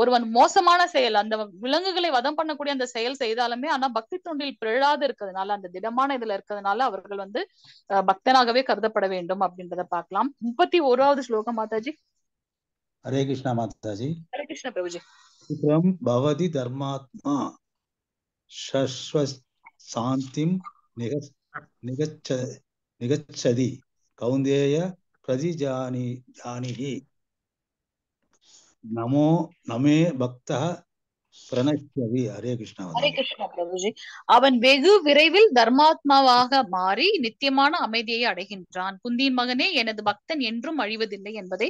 ஒருவன் மோசமான செயல் அந்த விலங்குகளை வதம் பண்ணக்கூடிய அந்த செயல் செய்தாலுமே ஆனா பக்தி தொண்டில் பிழாது இருக்கிறதுனால அந்த திடமான இதுல இருக்கிறதுனால அவர்கள் வந்து பக்தனாகவே கருதப்பட வேண்டும் அப்படின்றத பாக்கலாம் முப்பத்தி ஓராவது ஸ்லோகம் மாதாஜி ஹரே கிருஷ்ணா மாதாஜி ஹரே கிருஷ்ண பிரபுஜி பவதி தர்மாத்மா சஸ்வ சாந்திம் நிகச்சதி கௌந்தேய ஜானி ஜானிகி නමෝ නමේ භක්තහ ஹரே கிருஷ்ணா ஹரே கிருஷ்ணா பிரபுஜி அவன் வெகு விரைவில் தர்மாத்மாவாக மாறி நித்தியமான அமைதியை அடைகின்றான் குந்தியின் மகனே எனது பக்தன் என்றும் அழிவதில்லை என்பதை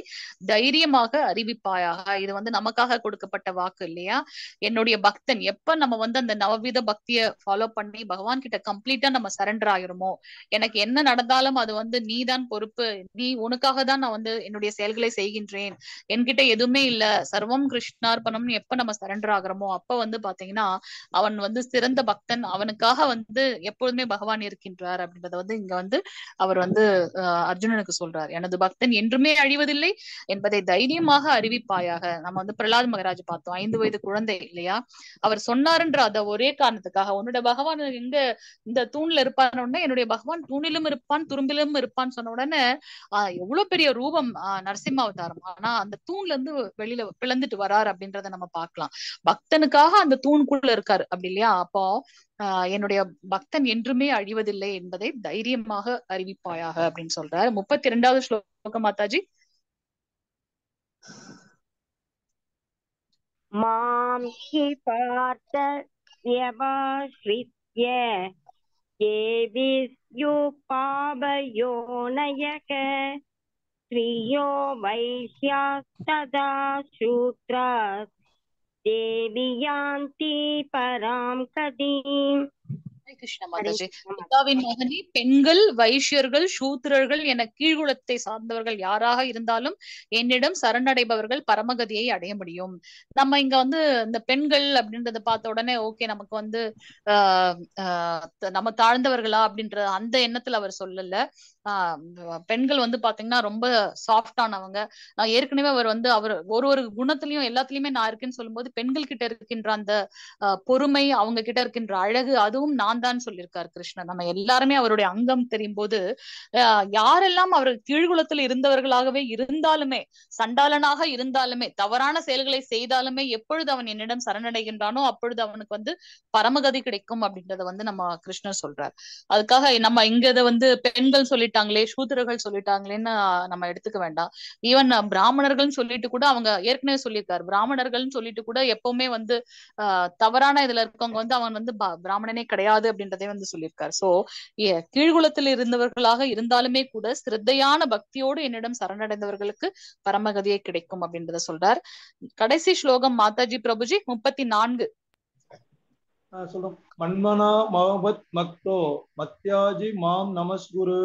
தைரியமாக அறிவிப்பாயாக இது வந்து நமக்காக கொடுக்கப்பட்ட வாக்கு இல்லையா என்னுடைய பக்தன் எப்ப நம்ம வந்து அந்த நவவித பக்திய ஃபாலோ பண்ணி பகவான் கிட்ட கம்ப்ளீட்டா நம்ம சரண்டர் ஆயிருமோ எனக்கு என்ன நடந்தாலும் அது வந்து நீ தான் பொறுப்பு நீ உனக்காக தான் நான் வந்து என்னுடைய செயல்களை செய்கின்றேன் என்கிட்ட எதுவுமே இல்ல சர்வம் கிருஷ்ணார்பணம் எப்ப நம்ம சரண்டர் ஆகிறோம் ஆரம்பிக்கிறோமோ அப்ப வந்து பாத்தீங்கன்னா அவன் வந்து சிறந்த பக்தன் அவனுக்காக வந்து எப்பொழுதுமே பகவான் இருக்கின்றார் அப்படின்றத வந்து இங்க வந்து அவர் வந்து அர்ஜுனனுக்கு சொல்றார் எனது பக்தன் என்றுமே அழிவதில்லை என்பதை தைரியமாக அறிவிப்பாயாக நம்ம வந்து பிரலாத் மகராஜ் பார்த்தோம் ஐந்து வயது குழந்தை இல்லையா அவர் சொன்னார்ன்ற அத ஒரே காரணத்துக்காக உன்னுடைய பகவான் எங்க இந்த தூண்ல இருப்பான் உடனே என்னுடைய பகவான் தூணிலும் இருப்பான் துரும்பிலும் இருப்பான்னு சொன்ன உடனே ஆஹ் எவ்வளவு பெரிய ரூபம் நரசிம்மாவதாரம் ஆனா அந்த தூண்ல இருந்து வெளியில பிளந்துட்டு வராரு அப்படின்றத நம்ம பார்க்கலாம் பக்தனுக்காக அந்த தூண்குள்ள இருக்காரு அப்படி இல்லையா அப்போ என்னுடைய பக்தன் என்றுமே அழிவதில்லை என்பதை தைரியமாக அறிவிப்பாயாக அப்படின்னு சொல்றாரு முப்பத்தி இரண்டாவது ஸ்லோகம் மாதாஜி மாம் ஹி பார்த்த யமாஸ்வித்ய ஏவிஸ்யு பாபயோனயக ஸ்ரீயோ சதா சூத்ராஸ் देवी यान्ति परां कदीम् கிருஷ்ண மாதாஜி புத்தாவின் மகனே பெண்கள் வைஷ்யர்கள் சூத்திரர்கள் என கீழ்குலத்தை சார்ந்தவர்கள் யாராக இருந்தாலும் என்னிடம் சரணடைபவர்கள் பரமகதியை அடைய முடியும் நம்ம இங்க வந்து இந்த பெண்கள் அப்படின்றத பார்த்த உடனே ஓகே நமக்கு வந்து நம்ம தாழ்ந்தவர்களா அப்படின்ற அந்த எண்ணத்துல அவர் சொல்லல பெண்கள் வந்து பாத்தீங்கன்னா ரொம்ப சாஃப்டானவங்க நான் ஏற்கனவே அவர் வந்து அவர் ஒரு ஒரு குணத்திலயும் எல்லாத்துலயுமே நான் இருக்குன்னு சொல்லும்போது பெண்கள் கிட்ட இருக்கின்ற அந்த பொறுமை அவங்க கிட்ட இருக்கின்ற அழகு அதுவும் நான் தான் அங்கம்தான் சொல்லியிருக்காரு கிருஷ்ணன் நம்ம எல்லாருமே அவருடைய அங்கம் தெரியும் போது யாரெல்லாம் அவர் கீழ்குலத்தில் இருந்தவர்களாகவே இருந்தாலுமே சண்டாளனாக இருந்தாலுமே தவறான செயல்களை செய்தாலுமே எப்பொழுது அவன் என்னிடம் சரணடைகின்றானோ அப்பொழுது அவனுக்கு வந்து பரமகதி கிடைக்கும் அப்படின்றத வந்து நம்ம கிருஷ்ணர் சொல்றார் அதுக்காக நம்ம இங்க இதை வந்து பெண்கள் சொல்லிட்டாங்களே சூத்திரர்கள் சொல்லிட்டாங்களேன்னு நம்ம எடுத்துக்க வேண்டாம் ஈவன் பிராமணர்கள் சொல்லிட்டு கூட அவங்க ஏற்கனவே சொல்லியிருக்காரு பிராமணர்கள் சொல்லிட்டு கூட எப்பவுமே வந்து தவறான இதுல இருக்கவங்க வந்து அவன் வந்து பிராமணனே கிடையாது அப்படின்னு அப்படின்றதே வந்து சொல்லியிருக்கார் சோ கீழ்குலத்தில் இருந்தவர்களாக இருந்தாலுமே கூட சிரத்தையான பக்தியோடு என்னிடம் சரணடைந்தவர்களுக்கு பரமகதியை கிடைக்கும் அப்படின்றத சொல்றார் கடைசி ஸ்லோகம் மாதாஜி பிரபுஜி முப்பத்தி நான்கு மன்மனா மகவத் மக்தோ மத்தியாஜி மாம் நமஸ்குரு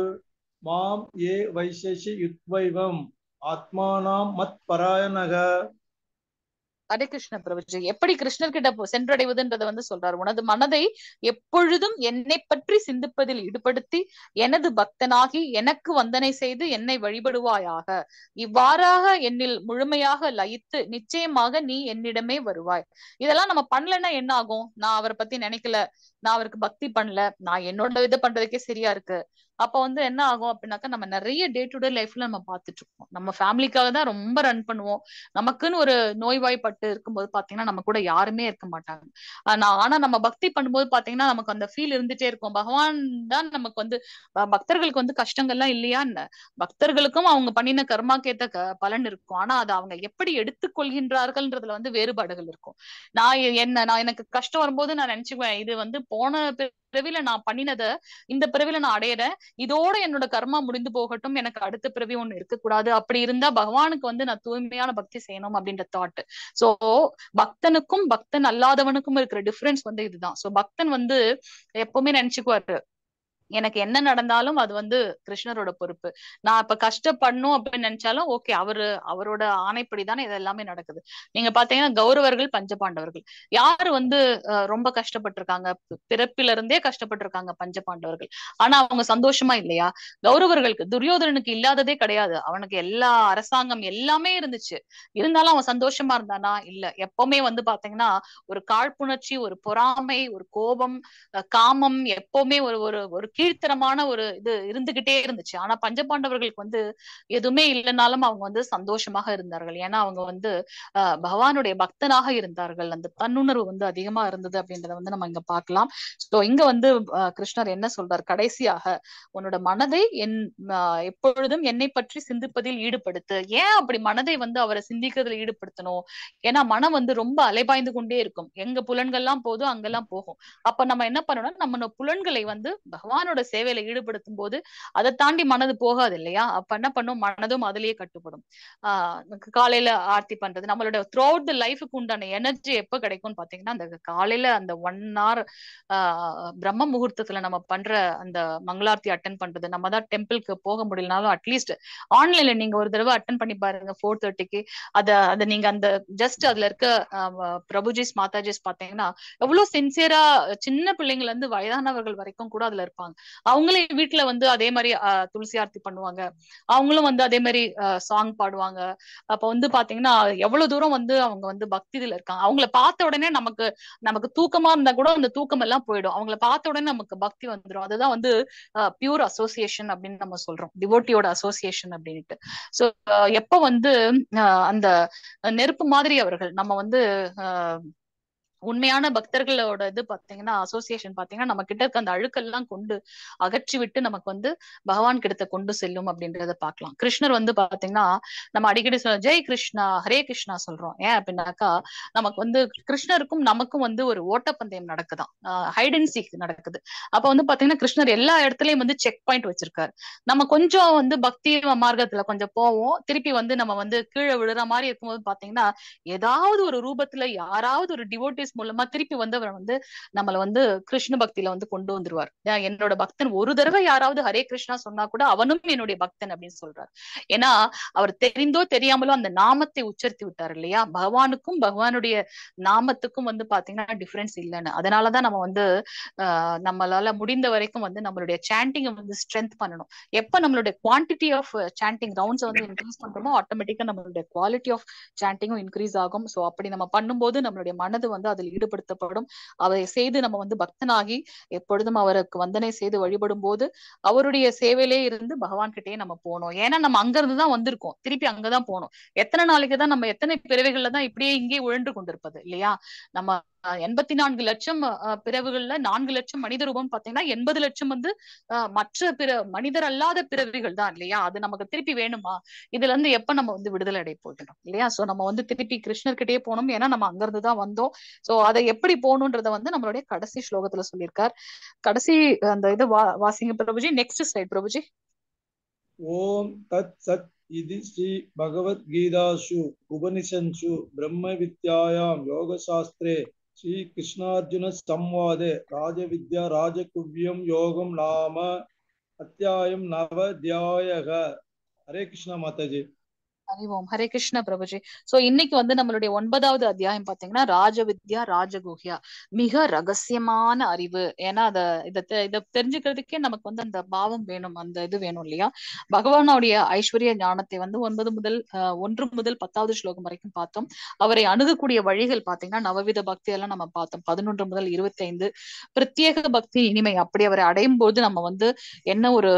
மாம் ஏ வைசேஷி யுத்வைவம் ஆத்மானாம் மத் பராயணக ஹரே கிருஷ்ண பிரபுஜி எப்படி கிருஷ்ணர்கிட்ட சென்றடைவதுன்றத வந்து சொல்றாரு உனது மனதை எப்பொழுதும் என்னை பற்றி சிந்திப்பதில் ஈடுபடுத்தி எனது பக்தனாகி எனக்கு வந்தனை செய்து என்னை வழிபடுவாயாக இவ்வாறாக என்னில் முழுமையாக லயித்து நிச்சயமாக நீ என்னிடமே வருவாய் இதெல்லாம் நம்ம பண்ணலன்னா என்ன ஆகும் நான் அவரை பத்தி நினைக்கல நான் அவருக்கு பக்தி பண்ணல நான் என்னோட இது பண்றதுக்கே சரியா இருக்கு அப்ப வந்து என்ன ஆகும் அப்படின்னாக்கா நம்ம நிறைய டே டு டே லைஃப்ல நம்ம பாத்துட்டு இருக்கோம் நம்ம ஃபேமிலிக்காக தான் ரொம்ப ரன் பண்ணுவோம் நமக்குன்னு ஒரு நோய்வாய்ப்பட்டு இருக்கும்போது பாத்தீங்கன்னா நம்ம கூட யாருமே இருக்க மாட்டாங்க நான் ஆனா நம்ம பக்தி பண்ணும்போது பாத்தீங்கன்னா நமக்கு அந்த ஃபீல் இருந்துட்டே இருக்கும் பகவான் தான் நமக்கு வந்து பக்தர்களுக்கு வந்து கஷ்டங்கள்லாம் இல்லையா பக்தர்களுக்கும் அவங்க பண்ணின கர்மாக்கேத்த பலன் இருக்கும் ஆனா அது அவங்க எப்படி எடுத்துக்கொள்கின்றார்கள்ன்றதுல வந்து வேறுபாடுகள் இருக்கும் நான் என்ன நான் எனக்கு கஷ்டம் வரும்போது நான் நினைச்சுக்குவேன் இது வந்து போன பிறவில நான் பண்ணினத இந்த பிறவில நான் அடையிறேன் இதோட என்னோட கர்மா முடிந்து போகட்டும் எனக்கு அடுத்த பிறவி ஒண்ணு இருக்கக்கூடாது அப்படி இருந்தா பகவானுக்கு வந்து நான் தூய்மையான பக்தி செய்யணும் அப்படின்ற தாட் சோ பக்தனுக்கும் பக்தன் அல்லாதவனுக்கும் இருக்கிற டிஃபரன்ஸ் வந்து இதுதான் சோ பக்தன் வந்து எப்பவுமே நினைச்சுக்குவாரு எனக்கு என்ன நடந்தாலும் அது வந்து கிருஷ்ணரோட பொறுப்பு நான் இப்ப கஷ்டப்படணும் அப்படின்னு நினைச்சாலும் ஓகே அவரு அவரோட ஆணைப்படிதானே இதெல்லாமே நடக்குது நீங்க பாத்தீங்கன்னா கௌரவர்கள் பஞ்சபாண்டவர்கள் யாரு வந்து ரொம்ப கஷ்டப்பட்டிருக்காங்க பிறப்பில இருந்தே கஷ்டப்பட்டிருக்காங்க பஞ்சபாண்டவர்கள் ஆனா அவங்க சந்தோஷமா இல்லையா கௌரவர்களுக்கு துரியோதனனுக்கு இல்லாததே கிடையாது அவனுக்கு எல்லா அரசாங்கம் எல்லாமே இருந்துச்சு இருந்தாலும் அவன் சந்தோஷமா இருந்தானா இல்ல எப்பவுமே வந்து பாத்தீங்கன்னா ஒரு காழ்ப்புணர்ச்சி ஒரு பொறாமை ஒரு கோபம் காமம் எப்பவுமே ஒரு ஒரு கீழ்த்தனமான ஒரு இது இருந்துகிட்டே இருந்துச்சு ஆனா பஞ்சபாண்டவர்களுக்கு வந்து எதுவுமே இல்லைனாலும் அவங்க வந்து சந்தோஷமாக இருந்தார்கள் ஏன்னா அவங்க வந்து பகவானுடைய பக்தனாக இருந்தார்கள் அந்த தன்னுணர்வு வந்து அதிகமா இருந்தது அப்படின்றத வந்து நம்ம இங்க பார்க்கலாம் சோ இங்க வந்து கிருஷ்ணர் என்ன சொல்றார் கடைசியாக உன்னோட மனதை என் எப்பொழுதும் என்னை பற்றி சிந்திப்பதில் ஈடுபடுத்து ஏன் அப்படி மனதை வந்து அவரை சிந்திக்கிறதுல ஈடுபடுத்தணும் ஏன்னா மனம் வந்து ரொம்ப அலைபாய்ந்து கொண்டே இருக்கும் எங்க புலன்கள்லாம் போதும் அங்கெல்லாம் போகும் அப்ப நம்ம என்ன பண்ணணும் நம்ம புலன்களை வந்து பகவான் பகவானோட சேவையில ஈடுபடுத்தும் போது அதை தாண்டி மனது போகாது இல்லையா அப்ப என்ன பண்ணும் மனதும் அதுலயே கட்டுப்படும் ஆஹ் காலையில ஆர்த்தி பண்றது நம்மளோட த்ரூ அவுட் த லைஃபுக்கு உண்டான எனர்ஜி எப்ப கிடைக்கும்னு பாத்தீங்கன்னா அந்த காலையில அந்த ஒன் ஹவர் பிரம்ம முகூர்த்தத்துல நம்ம பண்ற அந்த மங்களார்த்தி அட்டன் பண்றது நம்ம தான் டெம்பிளுக்கு போக முடியலனாலும் அட்லீஸ்ட் ஆன்லைன்ல நீங்க ஒரு தடவை அட்டன் பண்ணி பாருங்க ஃபோர் தேர்ட்டிக்கு அத அத நீங்க அந்த ஜஸ்ட் அதுல இருக்க பிரபுஜிஸ் மாதாஜிஸ் பாத்தீங்கன்னா எவ்வளவு சின்சியரா சின்ன பிள்ளைங்கள இருந்து வயதானவர்கள் வரைக்கும் கூட அதுல இருப்பாங்க அவங்களே வீட்டுல வந்து அதே மாதிரி துளசி ஆர்த்தி பண்ணுவாங்க அவங்களும் வந்து அதே மாதிரி சாங் பாடுவாங்க அப்ப வந்து பாத்தீங்கன்னா எவ்வளவு தூரம் வந்து அவங்க வந்து பக்தியில இருக்காங்க அவங்கள பார்த்த உடனே நமக்கு நமக்கு தூக்கமா இருந்தா கூட அந்த தூக்கம் எல்லாம் போயிடும் அவங்கள பார்த்த உடனே நமக்கு பக்தி வந்துடும் அதுதான் வந்து பியூர் அசோசியேஷன் அப்படின்னு நம்ம சொல்றோம் டிவோட்டியோட அசோசியேஷன் அப்படின்ட்டு சோ எப்ப வந்து அந்த நெருப்பு மாதிரி அவர்கள் நம்ம வந்து உண்மையான பக்தர்களோட இது பாத்தீங்கன்னா அசோசியேஷன் பாத்தீங்கன்னா நம்ம கிட்ட இருக்க அந்த அழுக்கெல்லாம் கொண்டு அகற்றி விட்டு நமக்கு வந்து பகவான் கிட்ட கொண்டு செல்லும் அப்படின்றத பாக்கலாம் கிருஷ்ணர் வந்து பாத்தீங்கன்னா நம்ம அடிக்கடி சொல்ல ஜெய் கிருஷ்ணா ஹரே கிருஷ்ணா சொல்றோம் ஏன் அப்படின்னாக்கா நமக்கு வந்து கிருஷ்ணருக்கும் நமக்கும் வந்து ஒரு ஓட்டப்பந்தயம் நடக்குதான் ஹைட் சீக் நடக்குது அப்ப வந்து பாத்தீங்கன்னா கிருஷ்ணர் எல்லா இடத்துலயும் வந்து செக் பாயிண்ட் வச்சிருக்காரு நம்ம கொஞ்சம் வந்து பக்தி மார்க்கத்துல கொஞ்சம் போவோம் திருப்பி வந்து நம்ம வந்து கீழே விழுற மாதிரி இருக்கும்போது பாத்தீங்கன்னா ஏதாவது ஒரு ரூபத்துல யாராவது ஒரு டிவோட்டி சர்வீஸ் மூலமா திருப்பி வந்து அவர் வந்து நம்மள வந்து கிருஷ்ண பக்தியில வந்து கொண்டு வந்துருவார் என்னோட பக்தன் ஒரு தடவை யாராவது ஹரே கிருஷ்ணா சொன்னா கூட அவனும் என்னுடைய பக்தன் அப்படின்னு சொல்றாரு ஏன்னா அவர் தெரிந்தோ தெரியாமலோ அந்த நாமத்தை உச்சரித்து விட்டார் இல்லையா பகவானுக்கும் பகவானுடைய நாமத்துக்கும் வந்து பாத்தீங்கன்னா டிஃபரன்ஸ் இல்லைன்னு அதனாலதான் நம்ம வந்து நம்மளால முடிந்த வரைக்கும் வந்து நம்மளுடைய சாண்டிங்கை வந்து ஸ்ட்ரென்த் பண்ணணும் எப்ப நம்மளுடைய குவான்டிட்டி ஆஃப் சாண்டிங் ரவுண்ட்ஸ் வந்து இன்க்ரீஸ் பண்றோமோ ஆட்டோமேட்டிக்கா நம்மளுடைய குவாலிட்டி ஆஃப் சாண்டிங்கும் இன்க்ரீஸ் ஆகும் சோ அப்படி நம்ம பண்ணும்போது நம்மளுடைய மனது வந்து அதில் ஈடுபடுத்தப்படும் அதை செய்து நம்ம வந்து பக்தனாகி எப்பொழுதும் அவருக்கு வந்தனை செய்து வழிபடும் போது அவருடைய சேவையிலே இருந்து பகவான் கிட்டேயே நம்ம போனோம் ஏன்னா நம்ம அங்க இருந்துதான் வந்திருக்கோம் திருப்பி அங்கதான் போனோம் எத்தனை நாளைக்கு தான் நம்ம எத்தனை பிறவைகள்ல தான் இப்படியே இங்கே உழன்று கொண்டிருப்பது இல்லையா நம்ம எண்பத்தி நான்கு லட்சம் பிறவுகள்ல நான்கு லட்சம் மனித ரூபம் பாத்தீங்கன்னா எண்பது லட்சம் வந்து மற்ற பிற மனிதர் அல்லாத பிறவிகள் தான் இல்லையா அது நமக்கு திருப்பி வேணுமா இதுல இருந்து எப்ப நம்ம வந்து விடுதலை அடை போயிடணும் இல்லையா சோ நம்ம வந்து திருப்பி கிருஷ்ணர்கிட்டயே போனோம் ஏன்னா நம்ம அங்கிருந்து தான் வந்தோம் சோ அதை எப்படி போகணுன்றத வந்து நம்மளுடைய கடைசி ஸ்லோகத்துல சொல்லியிருக்கார் கடைசி அந்த இது வா வாசிங்க பிரபுஜி நெக்ஸ்ட் ஸ்லைட் பிரபுஜி ஓம் தத் சத் இது ஸ்ரீ பகவத்கீதாசு உபனிஷன்சு பிரம்ம வித்யாயாம் யோகசாஸ்திரே ஸ்ரீ கிருஷ்ணார்ஜுன சம்வாதே ராஜவித்யா ராஜகுவ்யம் யோகம் நாம அத்தியாயம் நவ தியாயக ஹரே கிருஷ்ணா மாதாஜி அறிவோம் ஹரே கிருஷ்ண பிரபுஜி சோ இன்னைக்கு வந்து நம்மளுடைய ஒன்பதாவது அத்தியாயம் பாத்தீங்கன்னா ராஜ வித்யா மிக ரகசியமான அறிவு ஏன்னா அத இத இத தெரிஞ்சுக்கிறதுக்கே நமக்கு வந்து அந்த பாவம் வேணும் அந்த இது வேணும் இல்லையா பகவானுடைய ஐஸ்வர்ய ஞானத்தை வந்து ஒன்பது முதல் ஒன்று முதல் பத்தாவது ஸ்லோகம் வரைக்கும் பார்த்தோம் அவரை அணுகக்கூடிய வழிகள் பாத்தீங்கன்னா நவவித பக்தி எல்லாம் நம்ம பார்த்தோம் பதினொன்று முதல் இருபத்தி ஐந்து பிரத்யேக பக்தி இனிமை அப்படி அவரை அடையும் போது நம்ம வந்து என்ன ஒரு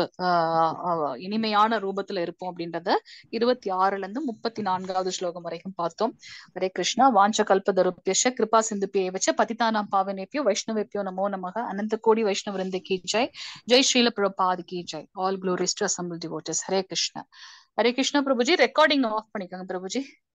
இனிமையான ரூபத்துல இருப்போம் அப்படின்றத இருபத்தி ஆறு பதினாறுல இருந்து முப்பத்தி நான்காவது ஸ்லோகம் வரைக்கும் பார்த்தோம் ஹரே கிருஷ்ணா வாஞ்ச கல்பதருப்பியஷ கிருபா சிந்துப்பியை வச்ச பதிதானாம் பாவனேப்பியோ வைஷ்ணவேப்பியோ நமோ நமக அனந்த கோடி வைஷ்ணவ இருந்த கி ஜெய் ஜெய் ஸ்ரீல பிரபாத் கி ஜெய் all glories to assembled devotees Hare Krishna Hare Krishna prabhuji recording off பண்ணிக்கோங்க பிரபுஜி